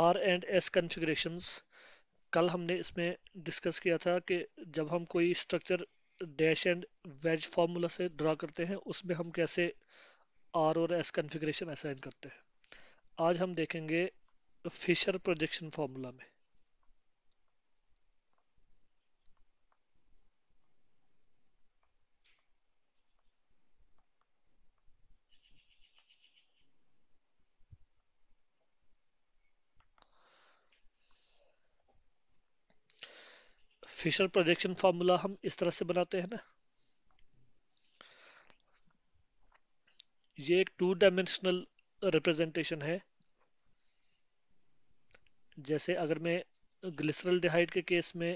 Are and S कन्फिग्रेशंस कल हमने इसमें डिस्कस किया था कि जब हम कोई structure dash and wedge formula से ड्रा करते हैं उसमें हम कैसे आर और एस कन्फिग्रेशन असाइन करते हैं आज हम देखेंगे फिशर प्रोजेक्शन फार्मूला में फिशर प्रोजेक्शन फार्मूला हम इस तरह से बनाते हैं ना ये एक टू डायमेंशनल रिप्रेजेंटेशन है जैसे अगर मैं ग्लिसरल डिहाइड के केस में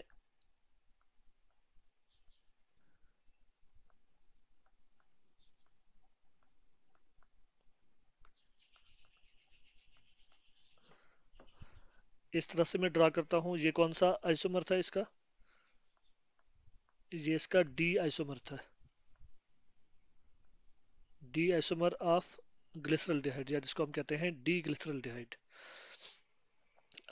इस तरह से मैं ड्रा करता हूं ये कौन सा आइसोमर था इसका ये इसका डी आइसोमर था D isomer of glyceraldehyde या जिसको हम कहते हैं डी ग्लिसरल डिहाइड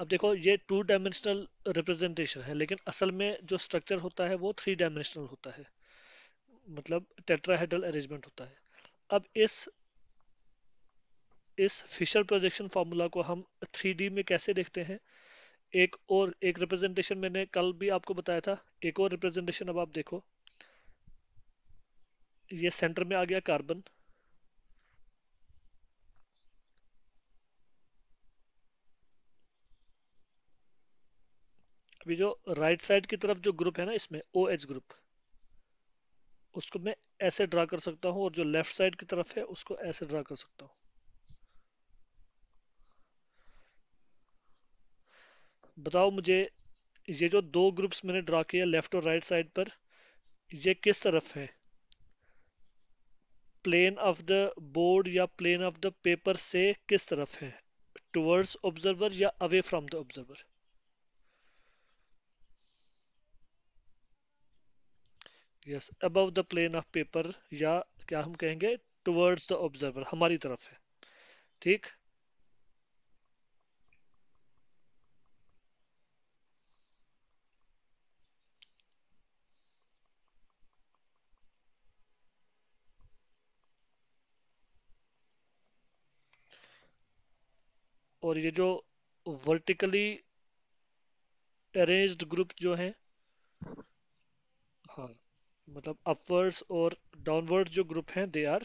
अब देखो ये टू डायमेंशनल रिप्रेजेंटेशन है लेकिन असल में जो स्ट्रक्चर होता है वो थ्री डायमेंशनल होता है मतलब टेट्राहेड्रल अरेंजमेंट होता है अब इस इस फिशर प्रोजेक्शन फार्मूला को हम 3D में कैसे देखते हैं एक और एक रिप्रेजेंटेशन मैंने कल भी आपको बताया था एक और रिप्रेजेंटेशन अब आप देखो ये सेंटर में आ गया कार्बन अभी जो राइट साइड की तरफ जो ग्रुप है ना इसमें ओ एच ग्रुप उसको मैं ऐसे ड्रा कर सकता हूं और जो लेफ्ट साइड की तरफ है उसको ऐसे ड्रा कर सकता हूँ बताओ मुझे ये जो दो ग्रुप्स मैंने ड्रा किया लेफ्ट और राइट साइड पर ये किस तरफ है प्लेन ऑफ द बोर्ड या प्लेन ऑफ द पेपर से किस तरफ है टुवर्ड्स ऑब्जर्वर या away from the observer yes above the plane of paper या क्या हम कहेंगे टुवर्ड्स द ऑब्जर्वर हमारी तरफ है ठीक और ये जो वर्टिकली अरेंज्ड ग्रुप जो है हाँ मतलब अपवर्ड्स और डाउनवर्ड जो ग्रुप हैं they are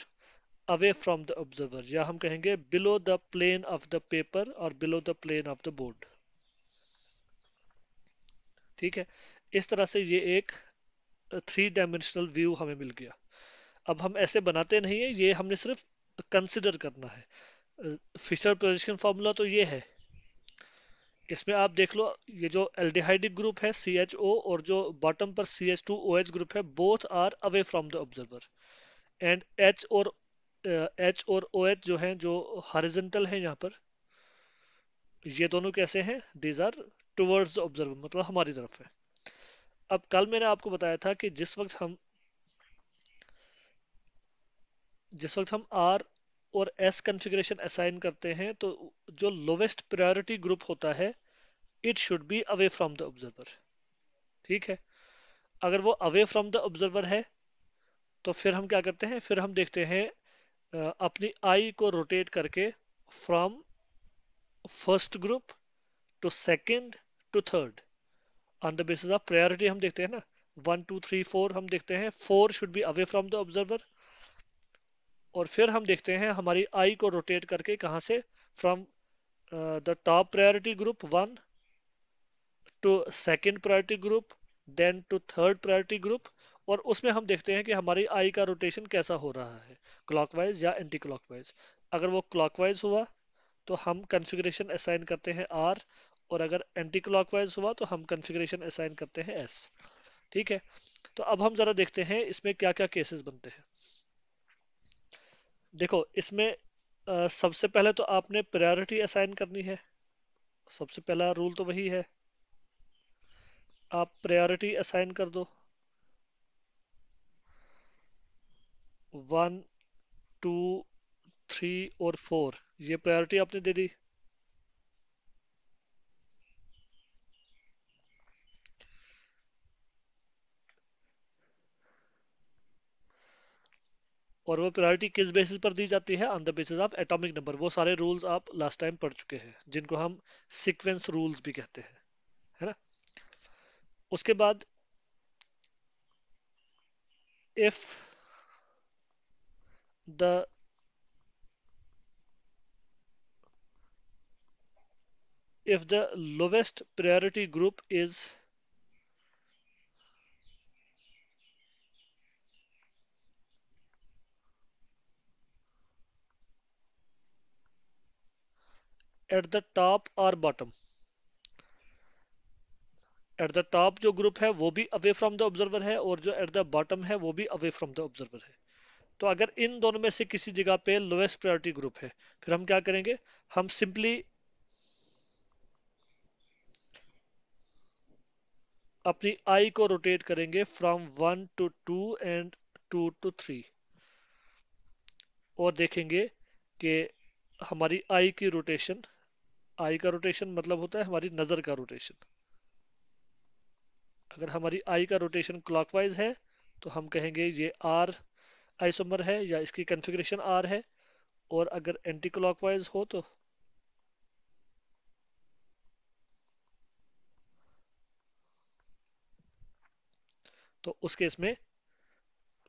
away from the observer या हम कहेंगे below the plane of the paper और below the plane of the board ठीक है इस तरह से ये एक थ्री डायमेंशनल व्यू हमें मिल गया अब हम ऐसे बनाते नहीं है ये हमने सिर्फ कंसिडर करना है फिशर पोजिशन फार्मूला तो ये है इसमें आप देख लो ये जो एल्डिहाइडिक ग्रुप है सी एच ओ और जो बॉटम पर C H two O H group है both are away from the observer and H और एच और ओ एच जो हैं जो हॉरिजेंटल हैं यहाँ पर ये दोनों कैसे हैं these are towards the observer मतलब हमारी तरफ है अब कल मैंने आपको बताया था कि जिस वक्त हम जिस वक्त हम आर और एस कॉन्फ़िगरेशन असाइन करते हैं तो जो लोवेस्ट प्रायोरिटी ग्रुप होता है it should be away from the observer ठीक है अगर वो अवे फ्रॉम द ऑब्जर्वर है तो फिर हम क्या करते हैं फिर हम देखते हैं अपनी आई को रोटेट करके from first group to second to third on the basis of priority हम देखते हैं ना वन टू थ्री फोर हम देखते हैं four should be away from the observer और फिर हम देखते हैं हमारी आई को रोटेट करके कहाँ से from the top priority group one to second priority group then to third priority group और उसमें हम देखते हैं कि हमारी आई का रोटेशन कैसा हो रहा है क्लॉकवाइज या एंटी क्लॉकवाइज अगर वो क्लॉकवाइज हुआ तो हम कन्फिग्रेशन असाइन करते हैं आर और अगर एंटी क्लॉकवाइज हुआ तो हम कन्फिग्रेशन असाइन करते हैं एस ठीक है तो अब हम जरा देखते हैं इसमें क्या क्या केसेस बनते हैं देखो इसमें आ, सबसे पहले तो आपने प्रायोरिटी असाइन करनी है सबसे पहला रूल तो वही है आप प्रायोरिटी असाइन कर दो वन टू थ्री और फोर ये प्रायोरिटी आपने दे दी और वो प्रायोरिटी किस बेसिस पर दी जाती है on the basis of atomic number वो सारे रूल्स आप लास्ट टाइम पढ़ चुके हैं जिनको हम सीक्वेंस रूल्स भी कहते हैं है ना उसके बाद if the if the lowest priority group is at the top और बॉटम एट द टॉप जो ग्रुप है वो भी अवे फ्रॉम द ऑब्जर्वर है और जो एट द बॉटम है वो भी अवे फ्रॉम द ऑब्जर्वर है तो अगर इन दोनों में से किसी जगह पे लोएस्ट प्रायोरिटी ग्रुप है फिर हम क्या करेंगे हम सिंपली अपनी आई को रोटेट करेंगे from one to two and two to three और देखेंगे कि हमारी आई की रोटेशन आई का रोटेशन मतलब होता है हमारी नज़र का रोटेशन अगर हमारी आई का रोटेशन क्लॉकवाइज है तो हम कहेंगे ये आर आइसोमर है या इसकी कन्फिग्रेशन आर है और अगर एंटी क्लॉकवाइज हो तो तो उस केस में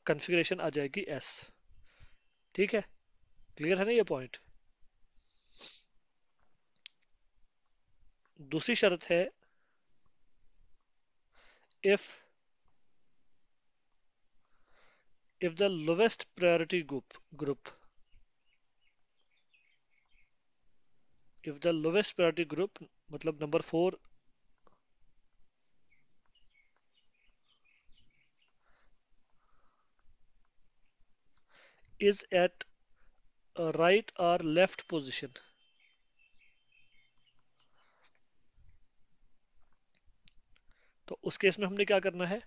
कन्फिग्रेशन आ जाएगी एस ठीक है क्लियर है ना ये पॉइंट दूसरी शर्त है if if the lowest priority group group if the lowest priority group मतलब number four is at right right or left position तो उस केस में हमने क्या करना है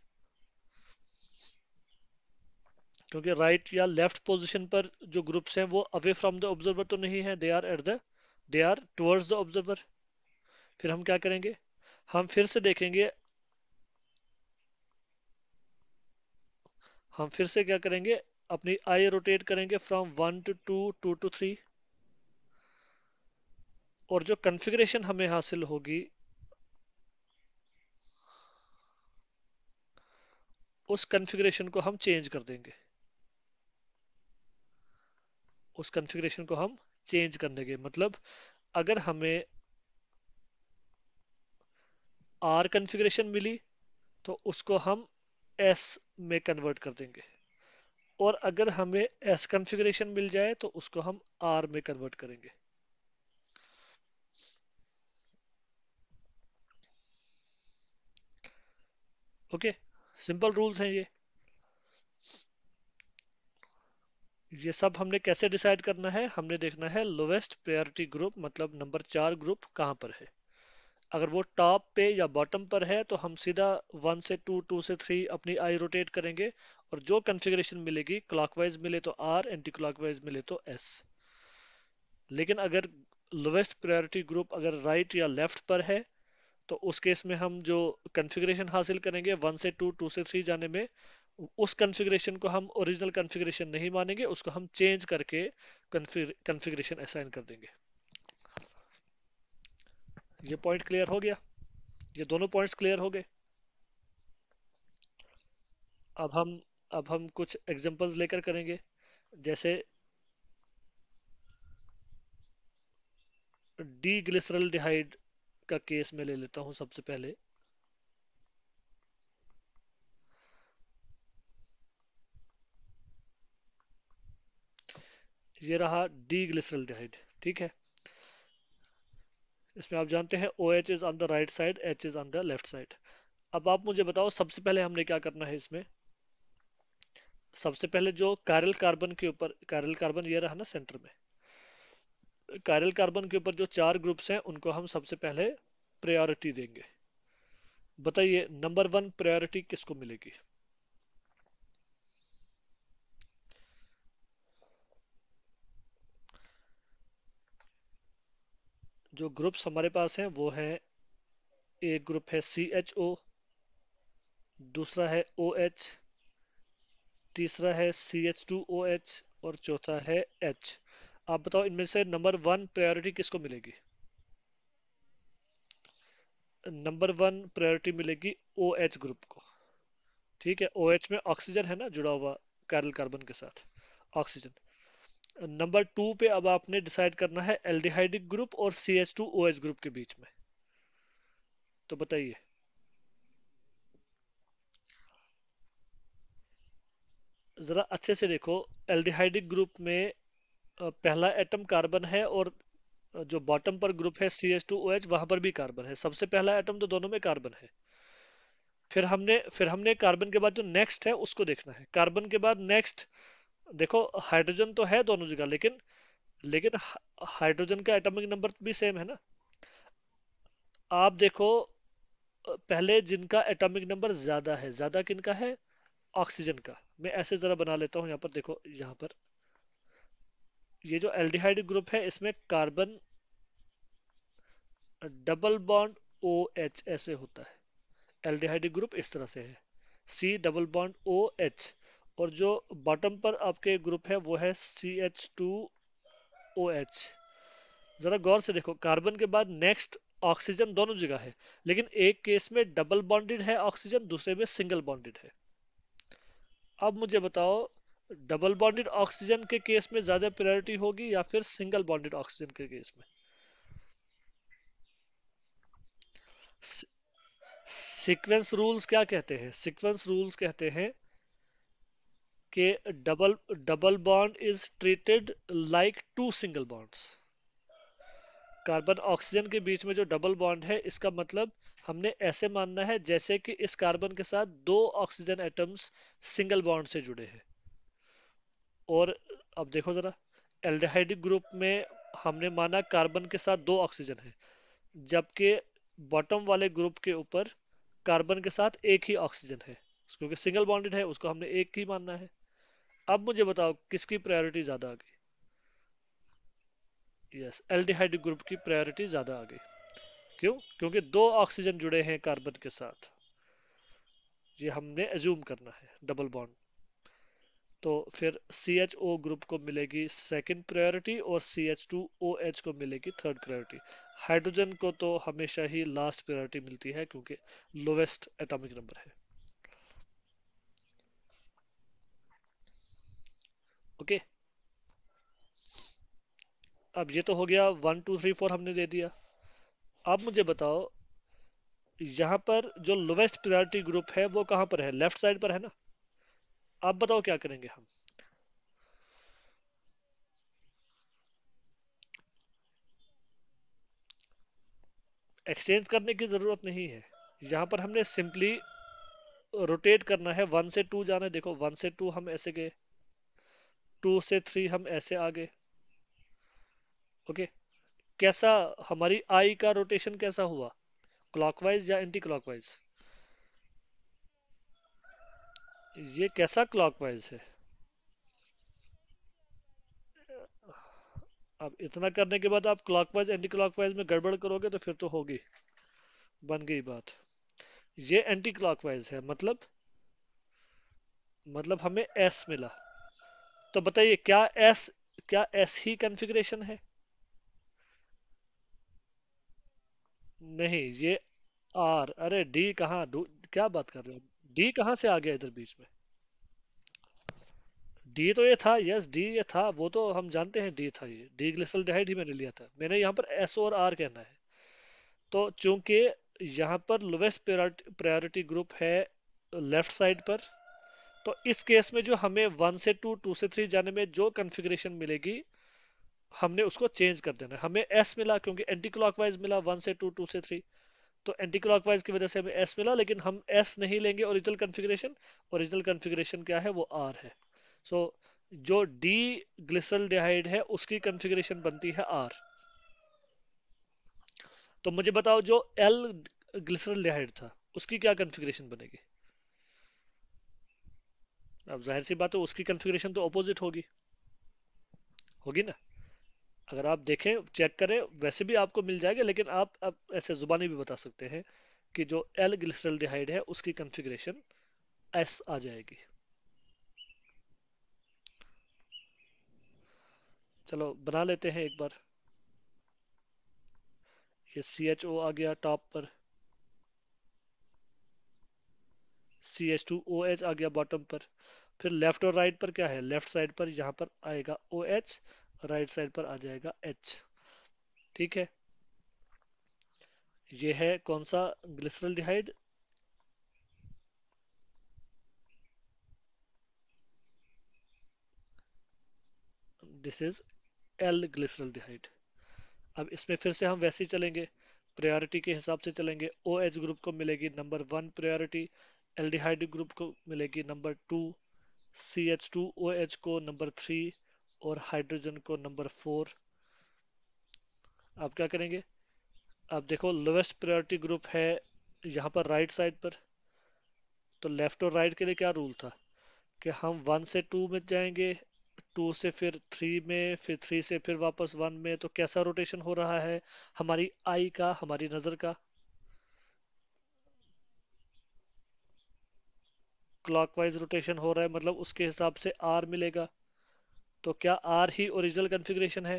क्योंकि राइट right या लेफ्ट पोजीशन पर जो ग्रुप्स हैं वो अवे फ्रॉम द ऑब्जर्वर तो नहीं है they are at the they are towards the observer फिर हम क्या करेंगे हम फिर से देखेंगे हम फिर से क्या करेंगे अपनी आई रोटेट करेंगे from one to two two to three और जो कन्फिग्रेशन हमें हासिल होगी उस कन्फिग्रेशन को हम चेंज कर देंगे उस कन्फिग्रेशन को हम चेंज कर देंगे मतलब अगर हमें आर कन्फिग्रेशन मिली तो उसको हम एस में कन्वर्ट कर देंगे और अगर हमें एस कन्फिग्रेशन मिल जाए तो उसको हम आर में कन्वर्ट करेंगे ओके okay? सिंपल रूल्स हैं ये ये सब हमने कैसे डिसाइड करना है हमने देखना है लोवेस्ट प्रायोरिटी ग्रुप मतलब नंबर चार ग्रुप कहाँ पर है अगर वो टॉप पे या बॉटम पर है तो हम सीधा वन से टू टू से थ्री अपनी आई रोटेट करेंगे और जो कन्फिग्रेशन मिलेगी क्लॉकवाइज मिले तो आर एंटी क्लॉकवाइज मिले तो एस लेकिन अगर लोवेस्ट प्रायोरिटी ग्रुप अगर राइट right या लेफ्ट पर है तो उस केस में हम जो कन्फिग्रेशन हासिल करेंगे वन से टू टू से थ्री जाने में उस कन्फिग्रेशन को हम ओरिजिनल कन्फिग्रेशन नहीं मानेंगे उसको हम चेंज करके कन्फिग्रेशन असाइन कर देंगे ये पॉइंट क्लियर हो गया ये दोनों पॉइंट्स क्लियर हो गए अब हम अब हम कुछ एग्जांपल्स लेकर करेंगे जैसे डी ग्लिसरल डिहाइड का केस मैं ले लेता हूं सबसे पहले ये रहा डी ग्लिसरल्डिहाइड ठीक है इसमें आप जानते हैं O H is on the right side H is on the left side अब आप मुझे बताओ सबसे पहले हमने क्या करना है इसमें सबसे पहले जो कारल कार्बन के ऊपर कायरल कार्बन ये रहा ना सेंटर में कायरल कार्बन के ऊपर जो चार ग्रुप्स हैं उनको हम सबसे पहले प्रायोरिटी देंगे बताइए नंबर वन प्रायोरिटी किसको मिलेगी जो ग्रुप्स हमारे पास हैं वो हैं एक ग्रुप है सी एच ओ दूसरा है ओ एच तीसरा है C H two O H और चौथा है एच आप बताओ इनमें से नंबर वन प्रायोरिटी किसको मिलेगी नंबर वन प्रायोरिटी मिलेगी ओ OH ग्रुप को ठीक है ओ OH में ऑक्सीजन है ना जुड़ा हुआ कैरल कार्बन के साथ ऑक्सीजन नंबर टू पे अब आपने डिसाइड करना है एल्डिहाइडिक ग्रुप और C H two O H group के बीच में तो बताइए जरा अच्छे से देखो एल्डिहाइडिक ग्रुप में पहला एटम कार्बन है और जो बॉटम पर ग्रुप है C H two O H वहां पर भी कार्बन है सबसे पहला एटम तो दोनों में कार्बन है फिर हमने फिर हमने कार्बन के बाद जो नेक्स्ट है उसको देखना है कार्बन के बाद नेक्स्ट देखो हाइड्रोजन तो है दोनों जगह लेकिन लेकिन हाइड्रोजन का एटॉमिक नंबर भी सेम है ना आप देखो पहले जिनका एटॉमिक नंबर ज्यादा है ज्यादा किनका है ऑक्सीजन का मैं ऐसे जरा बना लेता हूँ यहाँ पर देखो यहाँ पर ये जो एल्डिहाइड ग्रुप है इसमें carbon double bond O H ऐसे होता है एल्डिहाइड ग्रुप इस तरह से है C double bond O H और जो बॉटम पर आपके ग्रुप है वो है C H two O H ज़रा गौर से देखो कार्बन के बाद नेक्स्ट ऑक्सीजन दोनों जगह है लेकिन एक केस में डबल बॉन्डेड है ऑक्सीजन दूसरे में सिंगल बॉन्डेड है अब मुझे बताओ डबल बॉन्डेड ऑक्सीजन के केस में ज़्यादा प्रायोरिटी होगी या फिर सिंगल बॉन्डेड ऑक्सीजन के केस में सीक्वेंस रूल्स क्या कहते हैं सीक्वेंस रूल्स कहते हैं कि double double bond is treated like two single bonds carbon oxygen के बीच में जो डबल बॉन्ड है इसका मतलब हमने ऐसे मानना है जैसे कि इस कार्बन के साथ दो ऑक्सीजन एटम्स सिंगल बॉन्ड से जुड़े हैं और अब देखो ज़रा एल्डिहाइडिक ग्रुप में हमने माना कार्बन के साथ दो ऑक्सीजन है जबकि बॉटम वाले ग्रुप के ऊपर कार्बन के साथ एक ही ऑक्सीजन है क्योंकि सिंगल बॉन्डेड है उसको हमने एक ही मानना है अब मुझे बताओ किसकी प्रायोरिटी ज़्यादा आ गई यस एल्डिहाइडिक ग्रुप की प्रायोरिटी ज़्यादा आ गई क्यों क्योंकि दो ऑक्सीजन जुड़े हैं कार्बन के साथ ये हमने एज्यूम करना है डबल बॉन्ड तो फिर सी एच ओ ग्रुप को मिलेगी सेकेंड प्रायोरिटी और C H two O H को मिलेगी थर्ड प्रायोरिटी हाइड्रोजन को तो हमेशा ही लास्ट प्रायोरिटी मिलती है क्योंकि लोवेस्ट एटॉमिक नंबर है ओके okay. अब ये तो हो गया वन टू थ्री फोर हमने दे दिया अब मुझे बताओ यहां पर जो लोवेस्ट प्रायोरिटी ग्रुप है वो कहाँ पर है लेफ्ट साइड पर है ना अब बताओ क्या करेंगे हम एक्सचेंज करने की ज़रूरत नहीं है यहां पर हमने सिंपली रोटेट करना है वन से टू जाना है देखो वन से टू हम ऐसे गए टू से थ्री हम ऐसे आ गए ओके कैसा हमारी आई का रोटेशन कैसा हुआ क्लॉकवाइज या एंटी क्लॉकवाइज ये कैसा क्लॉकवाइज है अब इतना करने के बाद आप क्लॉकवाइज एंटी क्लॉकवाइज में गड़बड़ करोगे तो फिर तो होगी बन गई बात ये एंटी क्लॉकवाइज है मतलब मतलब हमें एस मिला तो बताइए क्या एस क्या एस ही कॉन्फ़िगरेशन है नहीं ये आर अरे डी कहाँ क्या बात कर रहे हो डी कहाँ से आ गया इधर बीच में डी तो ये था यस डी ये था वो तो हम जानते हैं डी था ये डी ग्लिसरल्डिहाइड ही मैंने लिया था मैंने यहाँ पर एस और आर कहना है तो चूंकि यहाँ पर लोवेस्ट प्रायोरिटी ग्रुप है लेफ्ट साइड पर तो इस केस में जो हमें वन से टू टू से थ्री जाने में जो कन्फिग्रेशन मिलेगी हमने उसको चेंज कर देना हमें एस मिला क्योंकि एंटी क्लॉकवाइज मिला वन से टू टू से थ्री तो एंटी क्लॉकवाइज की वजह से हमें एस मिला लेकिन हम एस नहीं लेंगे ओरिजिनल कन्फिग्रेशन ओरिजिनल कन्फिग्रेशन क्या है वो आर है सो so, जो डी ग्लिसरल डिहाइड है उसकी कन्फिग्रेशन बनती है आर तो मुझे बताओ जो एल ग्लिसरल डिहाइड था उसकी क्या कन्फिग्रेशन बनेगी अब जाहिर सी बात है उसकी कन्फिग्रेशन तो अपोजिट होगी होगी ना अगर आप देखें चेक करें वैसे भी आपको मिल जाएगा लेकिन आप अब ऐसे ज़ुबानी भी बता सकते हैं कि जो एल ग्लिसरल डिहाइड है उसकी कन्फिग्रेशन एस आ जाएगी चलो बना लेते हैं एक बार ये सी एच ओ आ गया टॉप पर C H two O H आ गया बॉटम पर फिर लेफ्ट और राइट पर क्या है लेफ्ट साइड पर यहाँ पर आएगा O OH, H right side पर आ जाएगा एच ठीक है ये है कौन सा glyceraldehyde this is L glyceraldehyde अब इसमें फिर से हम वैसे ही चलेंगे प्रायोरिटी के हिसाब से चलेंगे ओ एच ग्रुप को मिलेगी number one priority aldehyde group को मिलेगी number two C H two O H को नंबर थ्री और हाइड्रोजन को नंबर फोर आप क्या करेंगे आप देखो लोवेस्ट प्रायोरिटी ग्रुप है यहाँ पर राइट साइड पर तो लेफ्ट और राइट के लिए क्या रूल था कि हम वन से टू में जाएंगे टू से फिर थ्री में फिर थ्री से फिर वापस वन में तो कैसा रोटेशन हो रहा है हमारी आई का हमारी नज़र का क्लॉकवाइज रोटेशन हो रहा है मतलब उसके हिसाब से आर मिलेगा तो क्या आर ही ओरिजिनल कॉन्फ़िगरेशन है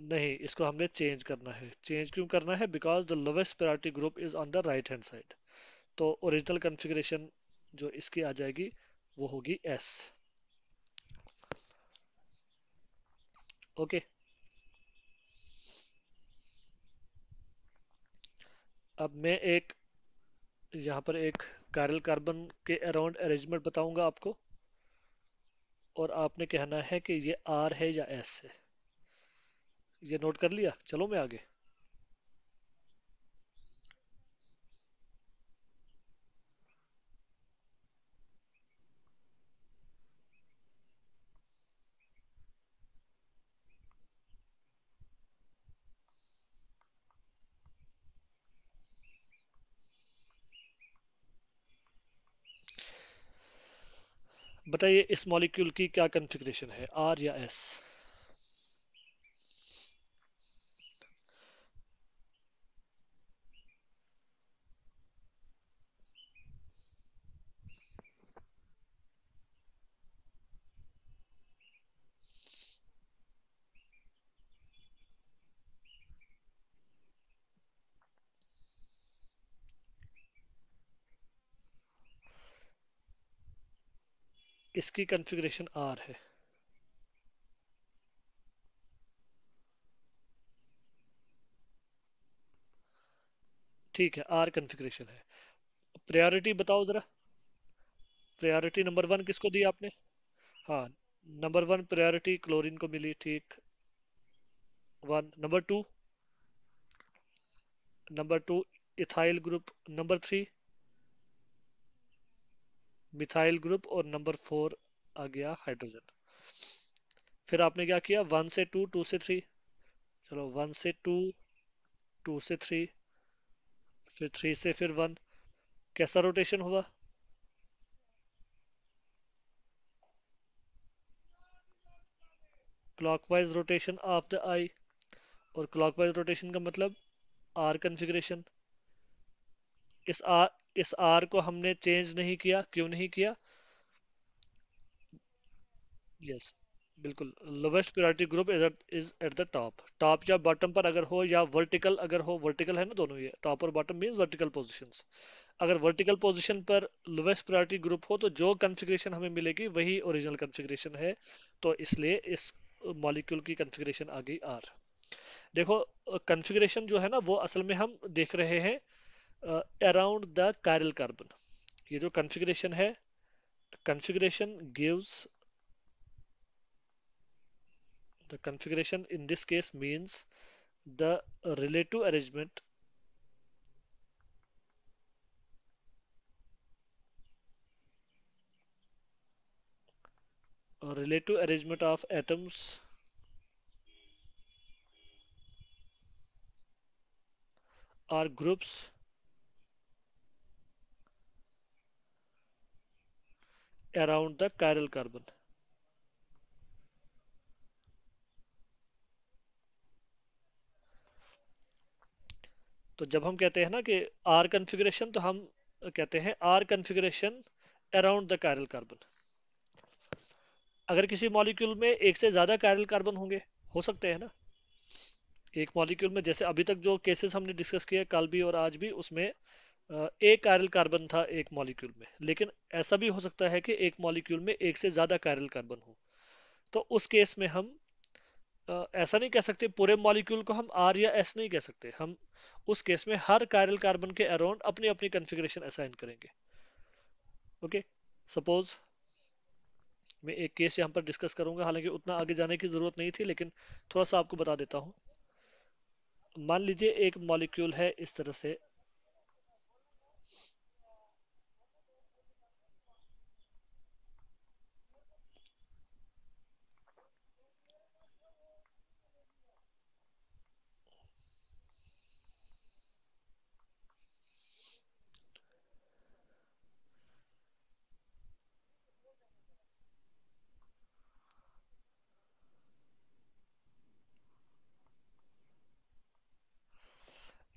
नहीं इसको हमने चेंज करना है चेंज क्यों करना है because the lowest priority group is on the right hand side तो ओरिजिनल कॉन्फ़िगरेशन जो इसकी आ जाएगी वो होगी एस ओके अब मैं एक यहां पर एक कारल कार्बन के अराउंड अरेंजमेंट बताऊंगा आपको और आपने कहना है कि ये आर है या एस है ये नोट कर लिया चलो मैं आगे बताइए इस मॉलिक्यूल की क्या कन्फिग्रेशन है आर या एस इसकी कॉन्फ़िगरेशन आर है ठीक है आर कॉन्फ़िगरेशन है प्रायोरिटी बताओ ज़रा प्रायोरिटी नंबर वन किसको दी आपने हाँ नंबर वन प्रायोरिटी क्लोरीन को मिली ठीक one number two number two ethyl group number three methyl group और नंबर फोर आ गया हाइड्रोजन फिर आपने क्या किया वन से टू टू से थ्री चलो वन से टू टू से थ्री फिर थ्री से फिर वन कैसा रोटेशन हुआ clockwise rotation of the eye और क्लॉकवाइज रोटेशन का मतलब आर कन्फिग्रेशन इस आर इस आर को हमने चेंज नहीं किया क्यों नहीं किया यस yes, बिल्कुल lowest priority group is is at the top top या बॉटम पर अगर हो या वर्टिकल अगर हो वर्टिकल है ना दोनों ये टॉप और बॉटम मीन्स वर्टिकल पोजीशंस अगर वर्टिकल पोजीशन पर लोवेस्ट प्रायोरिटी ग्रुप हो तो जो कॉन्फ़िगरेशन हमें मिलेगी वही ओरिजिनल कॉन्फ़िगरेशन है तो इसलिए इस मॉलिक्यूल की कॉन्फ़िगरेशन आ गई आर देखो कॉन्फ़िगरेशन जो है ना वो असल में हम देख रहे हैं Uh, around the chiral carbon ये जो configuration है configuration gives the configuration in this case means the relative arrangement relative arrangement of atoms or groups around the chiral carbon. तो जब हम कहते हैं ना कि आर कन्फिग्रेशन तो हम कहते हैं R configuration around the chiral carbon अगर किसी मॉलिक्यूल में एक से ज़्यादा कैरल कार्बन होंगे हो सकते हैं ना एक मॉलिक्यूल में जैसे अभी तक जो केसेस हमने डिस्कस किया कल भी और आज भी उसमें एक कायरल कार्बन था एक मॉलिक्यूल में लेकिन ऐसा भी हो सकता है कि एक मॉलिक्यूल में एक से ज़्यादा कायरल कार्बन हो तो उस केस में हम ऐसा नहीं कह सकते पूरे मॉलिक्यूल को हम आर या एस नहीं कह सकते हम उस केस में हर कायरल कार्बन के अराउंड अपनी अपनी कन्फिग्रेशन असाइन करेंगे ओके सपोज मैं एक केस यहाँ पर डिस्कस करूंगा हालांकि उतना आगे जाने की ज़रूरत नहीं थी लेकिन थोड़ा सा आपको बता देता हूँ मान लीजिए एक मॉलिक्यूल है इस तरह से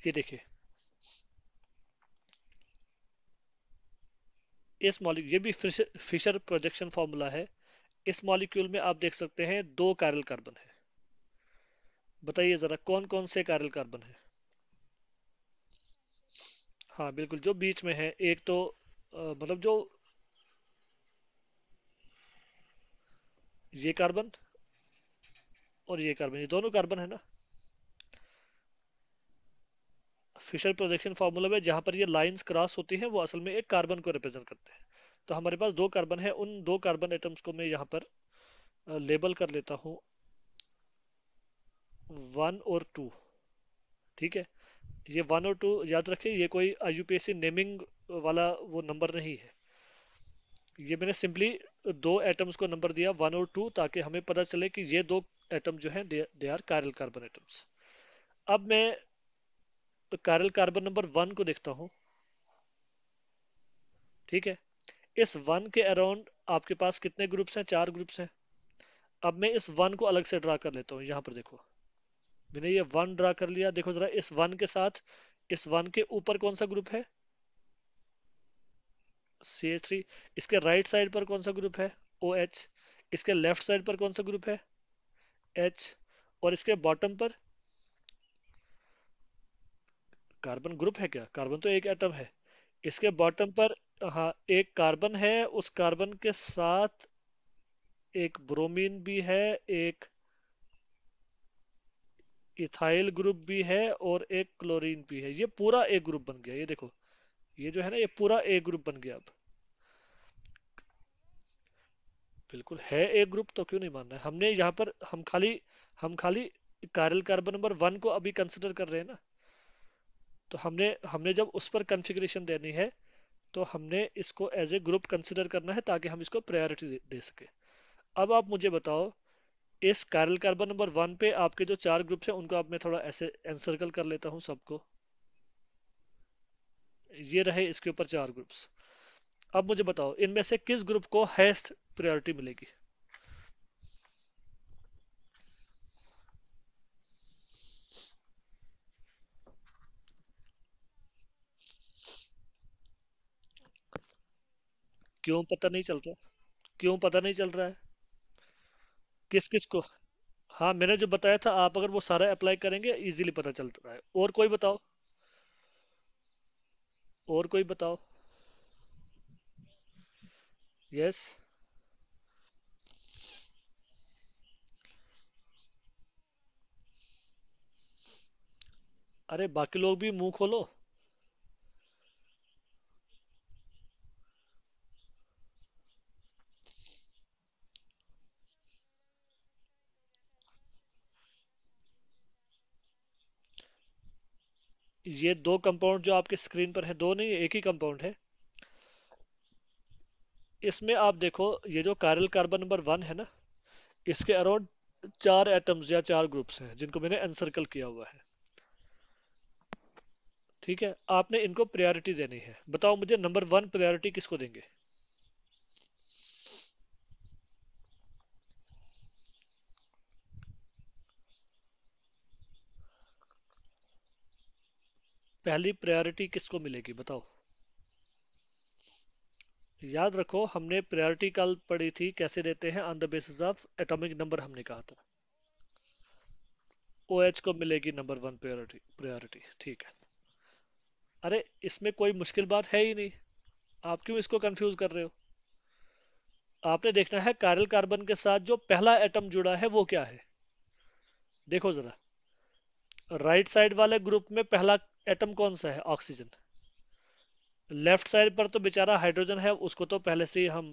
ये देखिए इस मॉलिक्यूल ये भी फिशर प्रोजेक्शन फॉर्मूला है इस मॉलिक्यूल में आप देख सकते हैं दो कारल कार्बन है बताइए जरा कौन कौन से कारल कार्बन है हाँ बिल्कुल जो बीच में है एक तो आ, मतलब जो ये कार्बन और ये कार्बन ये दोनों कार्बन है ना फिशर प्रोजेक्शन फार्मूला में जहाँ पर ये लाइंस क्रॉस होती हैं वो असल में एक कार्बन को रिप्रेजेंट करते हैं तो हमारे पास दो कार्बन है उन दो कार्बन एटम्स को मैं यहाँ पर लेबल कर लेता हूँ वन और टू ठीक है ये वन और टू याद रखें ये कोई आई नेमिंग वाला वो नंबर नहीं है ये मैंने सिंपली दो एटम्स को नंबर दिया वन और टू ताकि हमें पता चले कि ये दो एटम जो हैं दे आर कार्बन एटम्स अब मैं तो कार्बन नंबर वन को देखता हूं ठीक है इस वन के अराउंड आपके पास कितने ग्रुप्स हैं चार ग्रुप्स हैं अब मैं इस वन को अलग से ड्रा कर लेता हूं यहां पर देखो मैंने ये वन ड्रा कर लिया देखो जरा इस वन के साथ इस वन के ऊपर कौन सा ग्रुप है सी एच थ्री इसके राइट साइड पर कौन सा ग्रुप है ओ OH, एच इसके लेफ्ट साइड पर कौन सा ग्रुप है एच और इसके बॉटम पर कार्बन ग्रुप है क्या कार्बन तो एक एटम है इसके बॉटम पर हाँ एक कार्बन है उस कार्बन के साथ एक ब्रोमीन भी है एक इथाइल ग्रुप भी है और एक क्लोरीन भी है ये पूरा एक ग्रुप बन गया ये देखो ये जो है ना ये पूरा एक ग्रुप बन गया अब बिल्कुल है एक ग्रुप तो क्यों नहीं मानना है हमने यहाँ पर हम खाली हम खाली कार्बन नंबर वन को अभी कंसिडर कर रहे हैं ना तो हमने हमने जब उस पर कॉन्फ़िगरेशन देनी है तो हमने इसको एज ए ग्रुप कंसिडर करना है ताकि हम इसको प्रायोरिटी दे, दे सके अब आप मुझे बताओ इस कारल कार्बन नंबर वन पे आपके जो चार ग्रुप्स हैं उनको आप मैं थोड़ा ऐसे एनसर्कल कर लेता हूँ सबको ये रहे इसके ऊपर चार ग्रुप्स अब मुझे बताओ इनमें से किस ग्रुप को हाइस्ट प्रायोरिटी मिलेगी क्यों पता नहीं चल रहा क्यों पता नहीं चल रहा है किस किस को हाँ मैंने जो बताया था आप अगर वो सारा अप्लाई करेंगे इजीली पता चल रहा है और कोई बताओ और कोई बताओ यस अरे बाकी लोग भी मुंह खोलो ये दो कंपाउंड जो आपके स्क्रीन पर है दो नहीं एक ही कंपाउंड है इसमें आप देखो ये जो कारल कार्बन नंबर वन है ना इसके अराउंड चार एटम्स या चार ग्रुप्स हैं जिनको मैंने एनसर्कल किया हुआ है ठीक है आपने इनको प्रायोरिटी देनी है बताओ मुझे नंबर वन प्रायोरिटी किसको देंगे पहली प्रायोरिटी किसको मिलेगी बताओ याद रखो हमने प्रायोरिटी कल पढ़ी थी कैसे देते हैं on the basis of atomic number हमने कहा था ओ OH को मिलेगी नंबर वन प्रायोरिटी प्रायोरिटी ठीक है अरे इसमें कोई मुश्किल बात है ही नहीं आप क्यों इसको कंफ्यूज कर रहे हो आपने देखना है कारल कार्बन के साथ जो पहला एटम जुड़ा है वो क्या है देखो जरा राइट साइड वाले ग्रुप में पहला एटम कौन सा है ऑक्सीजन लेफ्ट साइड पर तो बेचारा हाइड्रोजन है उसको तो पहले से ही हम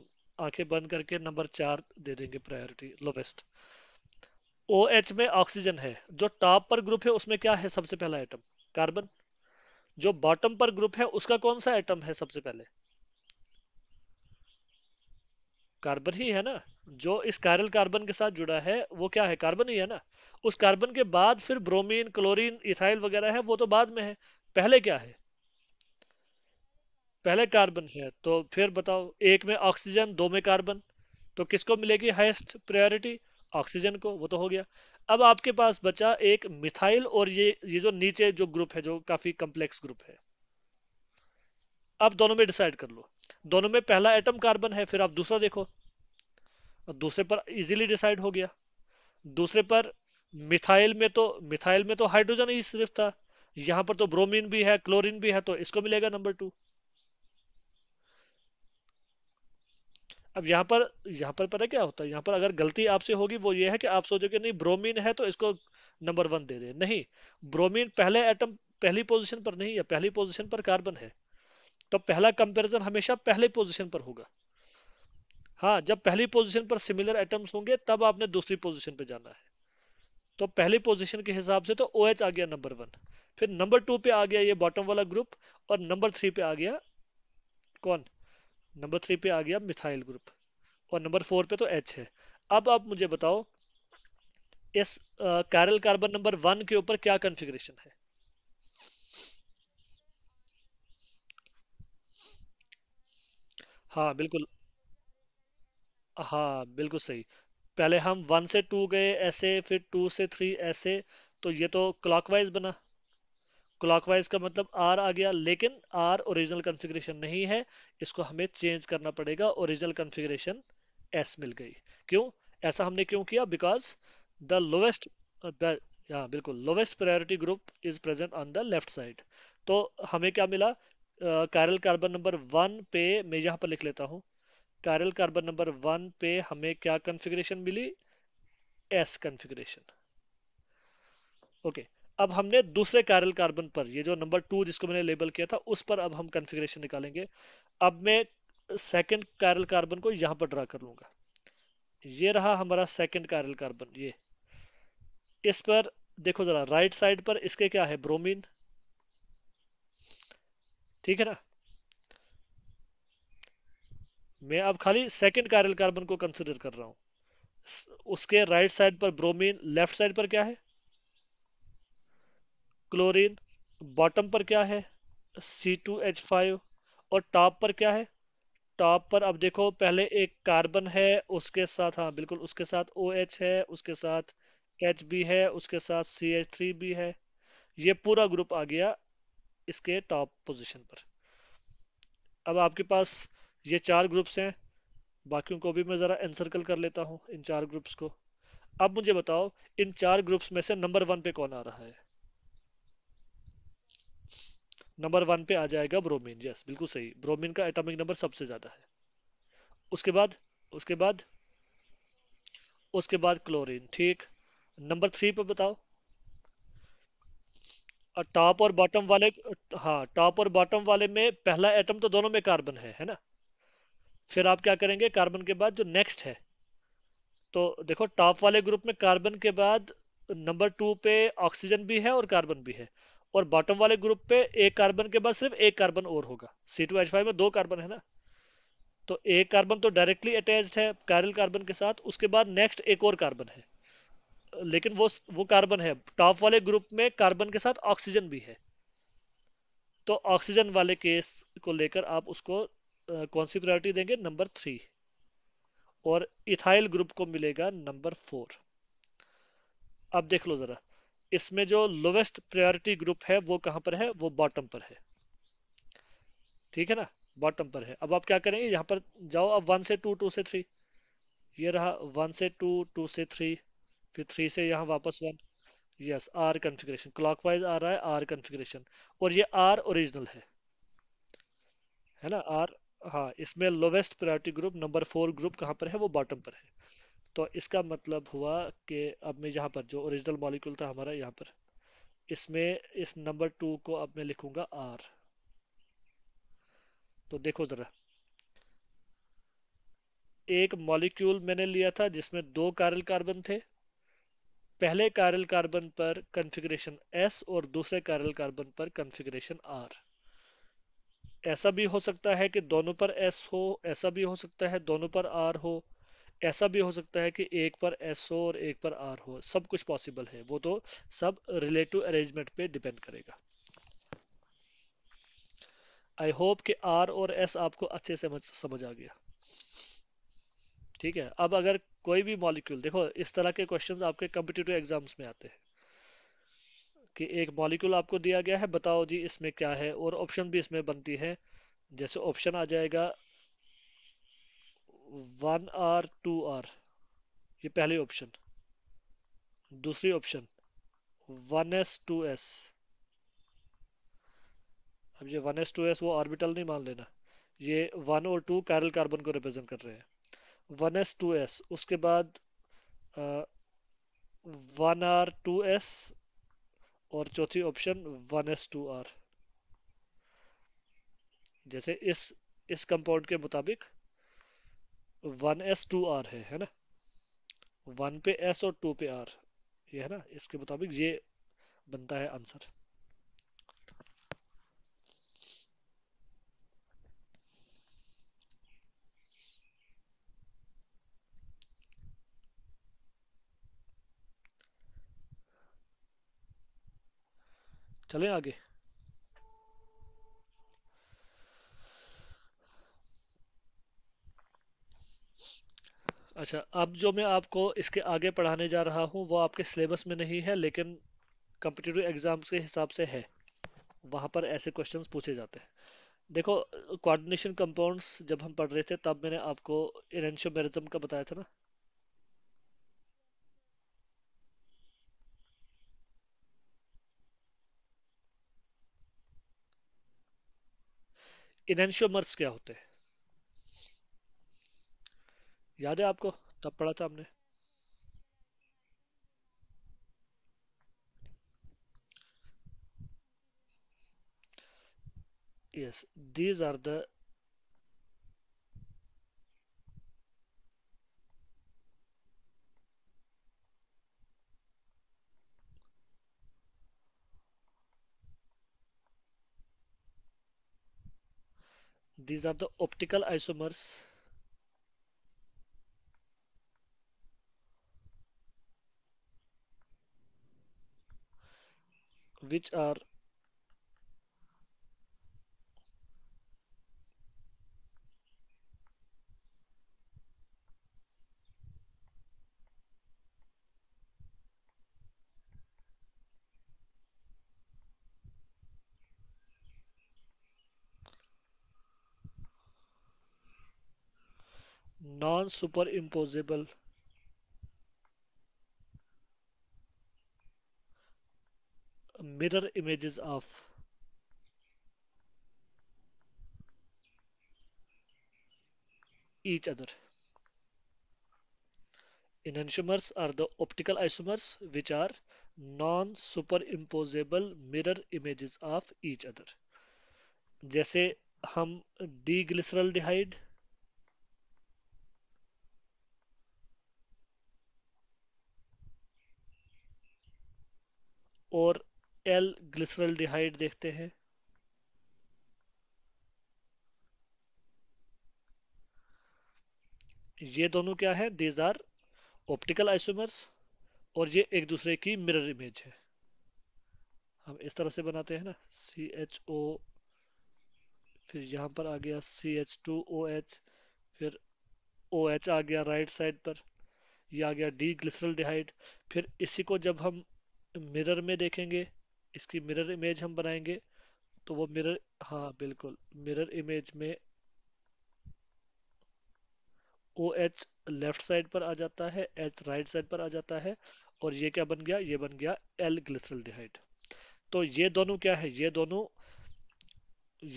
आंखें बंद करके नंबर चार दे देंगे प्रायोरिटी लोवेस्ट ओ OH में ऑक्सीजन है जो टॉप पर ग्रुप है उसमें क्या है सबसे पहला एटम कार्बन जो बॉटम पर ग्रुप है उसका कौन सा एटम है सबसे पहले कार्बन ही है ना जो इस कायरल कार्बन के साथ जुड़ा है वो क्या है कार्बन ही है ना उस कार्बन के बाद फिर ब्रोमीन क्लोरीन इथाइल वगैरह है वो तो बाद में है पहले क्या है पहले कार्बन है तो फिर बताओ एक में ऑक्सीजन दो में कार्बन तो किसको मिलेगी हाइस्ट प्रायोरिटी ऑक्सीजन को वो तो हो गया अब आपके पास बचा एक मिथाइल और ये ये जो नीचे जो ग्रुप है जो काफी कम्प्लेक्स ग्रुप है आप दोनों में डिसाइड कर लो दोनों में पहला एटम कार्बन है फिर आप दूसरा देखो दूसरे पर इजीली डिसाइड हो गया दूसरे पर मिथाइल में तो मिथाइल में तो हाइड्रोजन ही सिर्फ था यहां पर तो ब्रोमीन भी है क्लोरीन भी है तो इसको मिलेगा नंबर टू अब यहाँ पर यहां पर पता क्या होता है यहां पर अगर गलती आपसे होगी वो ये है कि आप सोचोगे नहीं ब्रोमीन है तो इसको नंबर वन दे दे नहीं ब्रोमीन पहले एटम पहली पोजीशन पर नहीं है पहली पोजीशन पर कार्बन है तो पहला कंपैरिजन हमेशा पहले पोजीशन पर होगा हाँ जब पहली पोजीशन पर सिमिलर एटम्स होंगे तब आपने दूसरी पोजीशन पे जाना है तो पहली पोजीशन के हिसाब से तो ओ OH आ गया नंबर वन फिर नंबर टू पे आ गया ये बॉटम वाला ग्रुप और नंबर थ्री पे आ गया कौन नंबर थ्री पे आ गया मिथाइल ग्रुप और नंबर फोर पे तो एच है अब आप मुझे बताओ इस कैरल कार्बन नंबर वन के ऊपर क्या कन्फिग्रेशन है हाँ बिल्कुल हाँ बिल्कुल सही पहले हम वन से टू गए ऐसे फिर टू से थ्री ऐसे तो ये तो क्लॉकवाइज बना क्लॉकवाइज का मतलब आर आ गया लेकिन आर ओरिजिनल कॉन्फ़िगरेशन नहीं है इसको हमें चेंज करना पड़ेगा ओरिजिनल कॉन्फ़िगरेशन एस मिल गई क्यों ऐसा हमने क्यों किया बिकॉज द लोवेस्ट हाँ बिल्कुल lowest priority group is present on the left side तो हमें क्या मिला कैरल कार्बन नंबर वन पे मैं यहाँ पर लिख लेता हूँ कारल कार्बन नंबर वन पे हमें क्या कॉन्फ़िगरेशन मिली एस कॉन्फ़िगरेशन ओके अब हमने दूसरे कारल कार्बन पर ये जो नंबर टू जिसको मैंने लेबल किया था उस पर अब हम कॉन्फ़िगरेशन निकालेंगे अब मैं सेकंड कारल कार्बन को यहां पर ड्रा कर लूंगा ये रहा हमारा सेकंड कारल कार्बन ये इस पर देखो ज़रा राइट साइड पर इसके क्या है ब्रोमीन ठीक है ना मैं अब खाली सेकेंड कायरल कार्बन को कंसिडर कर रहा हूँ उसके राइट साइड पर ब्रोमीन लेफ्ट साइड पर क्या है क्लोरीन बॉटम पर क्या है सी टू एच फाइव और टॉप पर क्या है टॉप पर अब देखो पहले एक कार्बन है उसके साथ हाँ बिल्कुल उसके साथ ओ OH एच है उसके साथ एच भी है उसके साथ सी एच थ्री भी है ये पूरा ग्रुप आ गया इसके टॉप पोजीशन पर अब आपके पास ये चार ग्रुप्स हैं बाकियों को भी मैं ज़रा इंसर्कल कर लेता हूँ इन चार ग्रुप्स को अब मुझे बताओ इन चार ग्रुप्स में से नंबर वन पे कौन आ रहा है नंबर वन पे आ जाएगा ब्रोमीन यस बिल्कुल सही ब्रोमीन का एटॉमिक नंबर सबसे ज़्यादा है उसके बाद उसके बाद उसके बाद क्लोरीन ठीक नंबर थ्री पे बताओ टॉप और बॉटम वाले हाँ टॉप और बॉटम वाले में पहला एटम तो दोनों में कार्बन है है ना फिर आप क्या करेंगे कार्बन के बाद जो नेक्स्ट है तो देखो टॉप वाले ग्रुप में कार्बन के बाद नंबर टू पे ऑक्सीजन भी है और कार्बन भी है और बॉटम वाले ग्रुप पे एक कार्बन के बाद सिर्फ एक कार्बन और होगा सी टू एच फाइव में दो कार्बन है ना तो एक कार्बन तो डायरेक्टली अटैच्ड है कैरल कार्बन के साथ उसके बाद नेक्स्ट एक और कार्बन है लेकिन वो वो कार्बन है टॉप वाले ग्रुप में कार्बन के साथ ऑक्सीजन भी है तो ऑक्सीजन वाले केस को लेकर आप उसको कौन सी प्रायोरिटी देंगे नंबर थ्री और इथाइल ग्रुप को मिलेगा नंबर फोर अब देख लो जरा इसमें जो लोवेस्ट प्रायोरिटी ग्रुप है वो कहां पर है वो बॉटम पर है ठीक है ना बॉटम पर है अब आप क्या करेंगे यहां पर जाओ अब वन से टू टू से थ्री ये रहा वन से टू टू से थ्री फिर थ्री से यहां वापस one yes R configuration clockwise आ रहा है आर कन्फिग्रेशन और ये आर ओरिजिनल है है ना आर हाँ इसमें lowest priority group number four group कहाँ पर है वो बॉटम पर है तो इसका मतलब हुआ कि अब मैं यहाँ पर जो ओरिजिनल मॉलिक्यूल था हमारा यहाँ पर इसमें इस नंबर टू को अब मैं लिखूंगा आर तो देखो ज़रा एक मॉलिक्यूल मैंने लिया था जिसमें दो कारल कार्बन थे पहले कारल कार्बन पर कन्फिग्रेशन एस और दूसरे कारल कार्बन पर कन्फिग्रेशन आर ऐसा भी हो सकता है कि दोनों पर एस हो ऐसा भी हो सकता है दोनों पर आर हो ऐसा भी हो सकता है कि एक पर एस हो और एक पर आर हो सब कुछ पॉसिबल है वो तो सब रिलेटिव अरेंजमेंट पे डिपेंड करेगा आई होप कि आर और एस आपको अच्छे से समझ, समझ आ गया ठीक है अब अगर कोई भी मॉलिक्यूल देखो इस तरह के क्वेश्चंस आपके कंपिटेटिव एग्जाम्स में आते हैं कि एक मॉलिक्यूल आपको दिया गया है बताओ जी इसमें क्या है और ऑप्शन भी इसमें बनती है जैसे ऑप्शन आ जाएगा वन आर टू आर ये पहली ऑप्शन दूसरी option one S two S अब ये वन एस टू एस वो ऑर्बिटल नहीं मान लेना ये वन और टू कैरल कार्बन को रिप्रेजेंट कर रहे हैं वन एस टू एस उसके बाद वन आर टू एस और चौथी option one S two R जैसे इस इस कंपाउंड के मुताबिक वन एस टू आर है है ना वन पे एस और टू पे आर ये है ना इसके मुताबिक ये बनता है आंसर चले आगे अच्छा अब जो मैं आपको इसके आगे पढ़ाने जा रहा हूँ वो आपके सिलेबस में नहीं है लेकिन कंपिटेटिव एग्जाम के हिसाब से है वहाँ पर ऐसे क्वेश्चंस पूछे जाते हैं देखो कोऑर्डिनेशन कंपाउंड्स जब हम पढ़ रहे थे तब मैंने आपको इरेंशियो का बताया था ना इनशियोमर्स क्या होते हैं याद है आपको तब पढ़ा था हमने yes these are the These are the optical isomers. which are non-superimposable mirror images of each other. Enantiomers are the optical isomers which are non-superimposable mirror images of each other. जैसे हम डी ग्लिसरल डिहाइड और L glycerol डिहाइड देखते हैं ये दोनों क्या है these are optical isomers और ये एक दूसरे की मिरर इमेज है हम इस तरह से बनाते हैं ना सी एच ओ फिर यहां पर आ गया C H two O H फिर ओ एच आ गया राइट साइड पर ये आ गया डी ग्लिसरल डिहाइड फिर इसी को जब हम मिरर में देखेंगे इसकी मिरर इमेज हम बनाएंगे तो वो मिरर हाँ बिल्कुल मिरर इमेज में ओ एच लेफ्ट साइड पर आ जाता है एच राइट साइड पर आ जाता है और ये क्या बन गया ये बन गया एल ग्लिसरल डिहाइड तो ये दोनों क्या है ये दोनों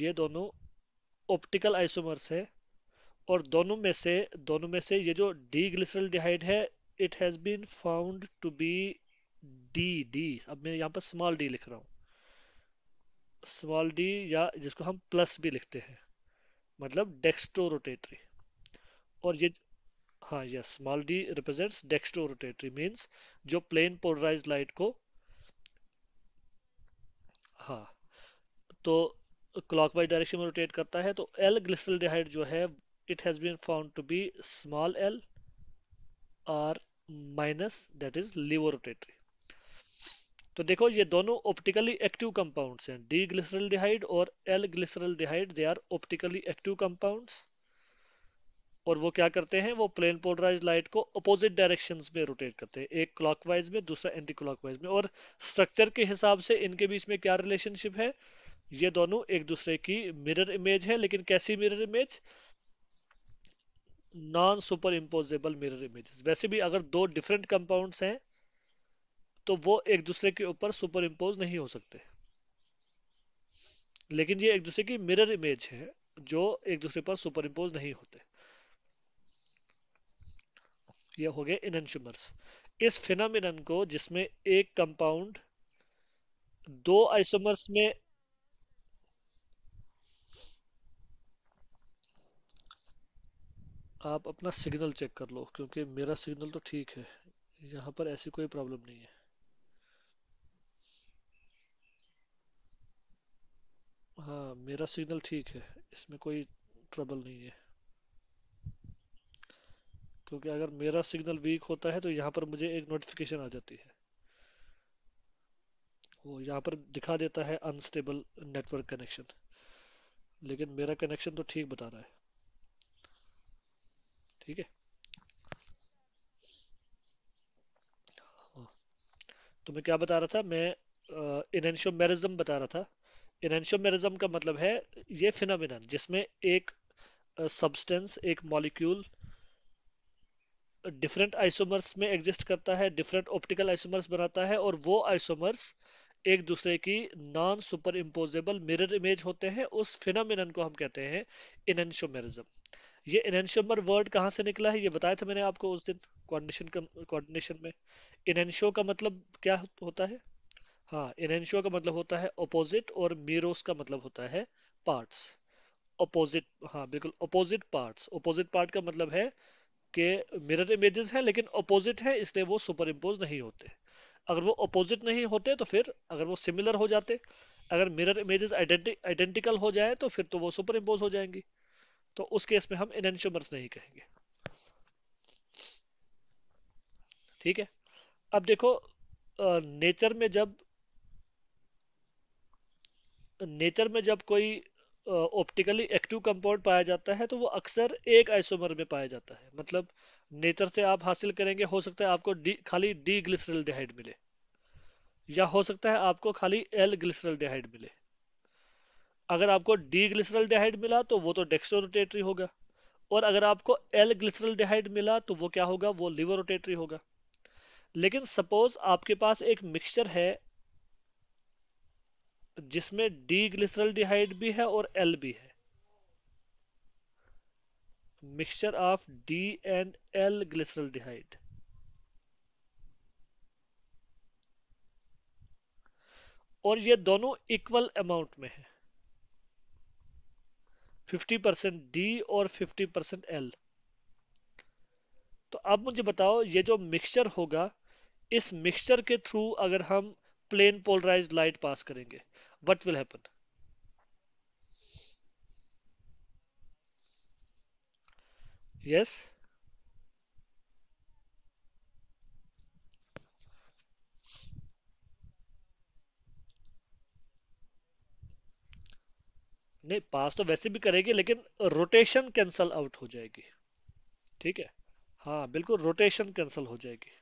ये दोनों ऑप्टिकल आइसोमर्स है और दोनों में से दोनों में से ये जो डी ग्लिसरल डिहाइड है it has been found to be D D अब मैं यहाँ पर स्मॉल डी लिख रहा हूँ स्मॉल डी या जिसको हम प्लस भी लिखते हैं मतलब डेक्सटो रोटेटरी और ये हाँ yes small D represents dextrorotatory means जो प्लेन पोलराइज लाइट को हाँ तो क्लॉकवाइज डायरेक्शन में रोटेट करता है तो एल ग्लिसरल जो है has been found to be small L R minus that is levorotatory तो देखो ये दोनों ऑप्टिकली एक्टिव कंपाउंड्स हैं डी ग्लिसरल डिहाइड और L glyceraldehyde they are optically active compounds और वो क्या करते हैं वो प्लेन पोलराइज लाइट को अपोजिट डायरेक्शन में रोटेट करते हैं एक क्लॉकवाइज में दूसरा एंटी क्लॉकवाइज में और स्ट्रक्चर के हिसाब से इनके बीच में क्या रिलेशनशिप है ये दोनों एक दूसरे की मिरर इमेज है लेकिन कैसी mirror image non super imposable mirror image वैसे भी अगर दो डिफरेंट कंपाउंड्स हैं तो वो एक दूसरे के ऊपर सुपर इम्पोज नहीं हो सकते लेकिन ये एक दूसरे की मिरर इमेज है जो एक दूसरे पर सुपर इम्पोज नहीं होते ये हो गए इनशुमर्स इस फिनामिन को जिसमें एक कंपाउंड दो आइसोमर्स में आप अपना सिग्नल चेक कर लो क्योंकि मेरा सिग्नल तो ठीक है यहां पर ऐसी कोई प्रॉब्लम नहीं है हाँ मेरा सिग्नल ठीक है इसमें कोई ट्रबल नहीं है क्योंकि अगर मेरा सिग्नल वीक होता है तो यहाँ पर मुझे एक नोटिफिकेशन आ जाती है वो यहाँ पर दिखा देता है अनस्टेबल नेटवर्क कनेक्शन लेकिन मेरा कनेक्शन तो ठीक बता रहा है ठीक है हाँ। तो मैं क्या बता रहा था मैं इनशो मैरिज्म बता रहा था इनशियोमेरिज्म का मतलब है ये फिनोमिन जिसमें एक सब्सटेंस एक मॉलिक्यूल डिफरेंट आइसोमर्स में एग्जिस्ट करता है डिफरेंट ऑप्टिकल आइसोमर्स बनाता है और वो आइसोमर्स एक दूसरे की non super imposable mirror image होते हैं उस फिनोमिन को हम कहते हैं इनशियोमेरिज्म ये इनशियोमर वर्ड कहाँ से निकला है ये बताया था मैंने आपको उस दिन कोऑर्डिनेशन कोऑर्डिनेशन में इनशियो का मतलब क्या होता है हाँ इनहेंशो का मतलब होता है अपोजिट और मीरोस का मतलब होता है पार्ट्स अपोजिट हाँ बिल्कुल अपोजिट पार्ट्स अपोजिट पार्ट का मतलब है कि मिरर इमेजेस हैं लेकिन अपोजिट हैं इसलिए वो सुपर इम्पोज नहीं होते अगर वो अपोजिट नहीं होते तो फिर अगर वो सिमिलर हो जाते अगर मिरर इमेजेस आइडेंटिकल हो जाए तो फिर तो वो सुपर इम्पोज हो जाएंगी तो उस केस में हम इनशोमर्स नहीं कहेंगे ठीक है अब देखो नेचर में जब नेचर में जब कोई ऑप्टिकली एक्टिव कंपाउंड पाया जाता है तो वो अक्सर एक आइसोमर में पाया जाता है मतलब नेचर से आप हासिल करेंगे हो सकता है आपको डी खाली डी ग्लिसरल डिहाइड मिले या हो सकता है आपको खाली एल ग्लिसरल डिहाइड मिले अगर आपको डी ग्लिसरल डिहाइड मिला तो वो तो डेक्स्ट्रो रोटेटरी होगा और अगर आपको एल ग्लिसरल डिहाइड मिला तो वो क्या होगा वो लिवर रोटेटरी होगा लेकिन सपोज आपके पास एक मिक्सचर है जिसमें डी ग्लिसरल डिहाइड भी है और एल भी है mixture of D and L glyceraldehyde और ये दोनों इक्वल अमाउंट में है 50 परसेंट डी और 50 परसेंट एल तो अब मुझे बताओ ये जो मिक्सचर होगा इस मिक्सचर के थ्रू अगर हम प्लेन पोलराइज लाइट पास करेंगे वट विल हैपन यस नहीं पास तो वैसे भी करेगी लेकिन रोटेशन कैंसल आउट हो जाएगी ठीक है हाँ बिल्कुल रोटेशन कैंसिल हो जाएगी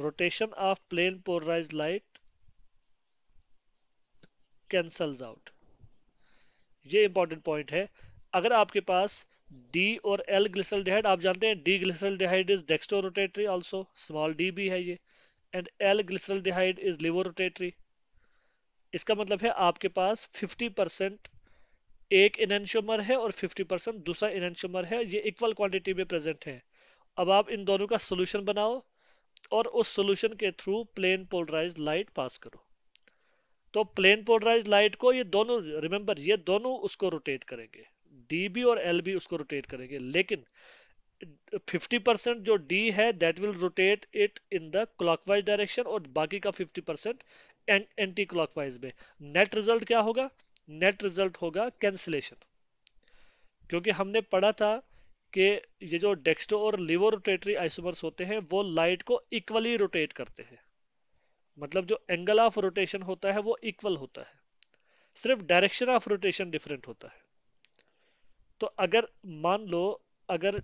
rotation of plane polarized light cancel out ये इंपॉर्टेंट पॉइंट है अगर आपके पास डी और एल ग्लिसरल्डिहाइड आप जानते हैं D glyceraldehyde is dextrorotatory also small D भी है ये and L glyceraldehyde is levorotatory इसका मतलब है आपके पास 50 परसेंट एक इनशोमर है और 50 परसेंट दूसरा इनशोमर है ये इक्वल क्वांटिटी में प्रेजेंट है अब आप इन दोनों का सोल्यूशन बनाओ और उस सोल्यूशन के through plane polarise light pass करो तो प्लेन पोलराइज लाइट को ये दोनों रिमेंबर ये दोनों उसको रोटेट करेंगे डी बी और एल बी उसको रोटेट करेंगे लेकिन 50% जो डी है that will rotate it in the clockwise direction और बाकी का 50% परसेंट एंटी क्लॉकवाइज में नेट रिजल्ट क्या होगा नेट रिजल्ट होगा कैंसिलेशन क्योंकि हमने पढ़ा था कि ये जो डेक्स्टो और लिवो रोटेटरी आइसोमर्स होते हैं वो लाइट को इक्वली रोटेट करते हैं मतलब जो एंगल ऑफ रोटेशन होता है वो इक्वल होता है सिर्फ डायरेक्शन ऑफ रोटेशन डिफरेंट होता है तो अगर मान लो अगर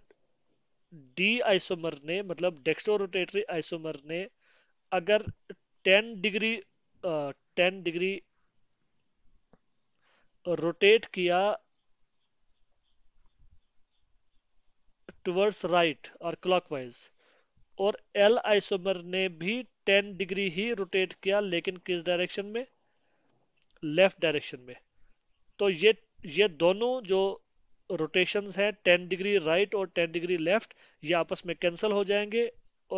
डी आइसोमर ने मतलब डेक्स्टो रोटेटरी आइसोमर ने अगर 10 डिग्री टेन 10 डिग्री रोटेट किया टूवर्ड्स राइट और क्लॉकवाइज और एल आइसोमर ने भी 10 डिग्री ही रोटेट किया लेकिन किस डायरेक्शन में लेफ्ट डायरेक्शन में तो ये ये दोनों जो रोटेशंस हैं 10 डिग्री राइट और 10 डिग्री लेफ्ट ये आपस में कैंसिल हो जाएंगे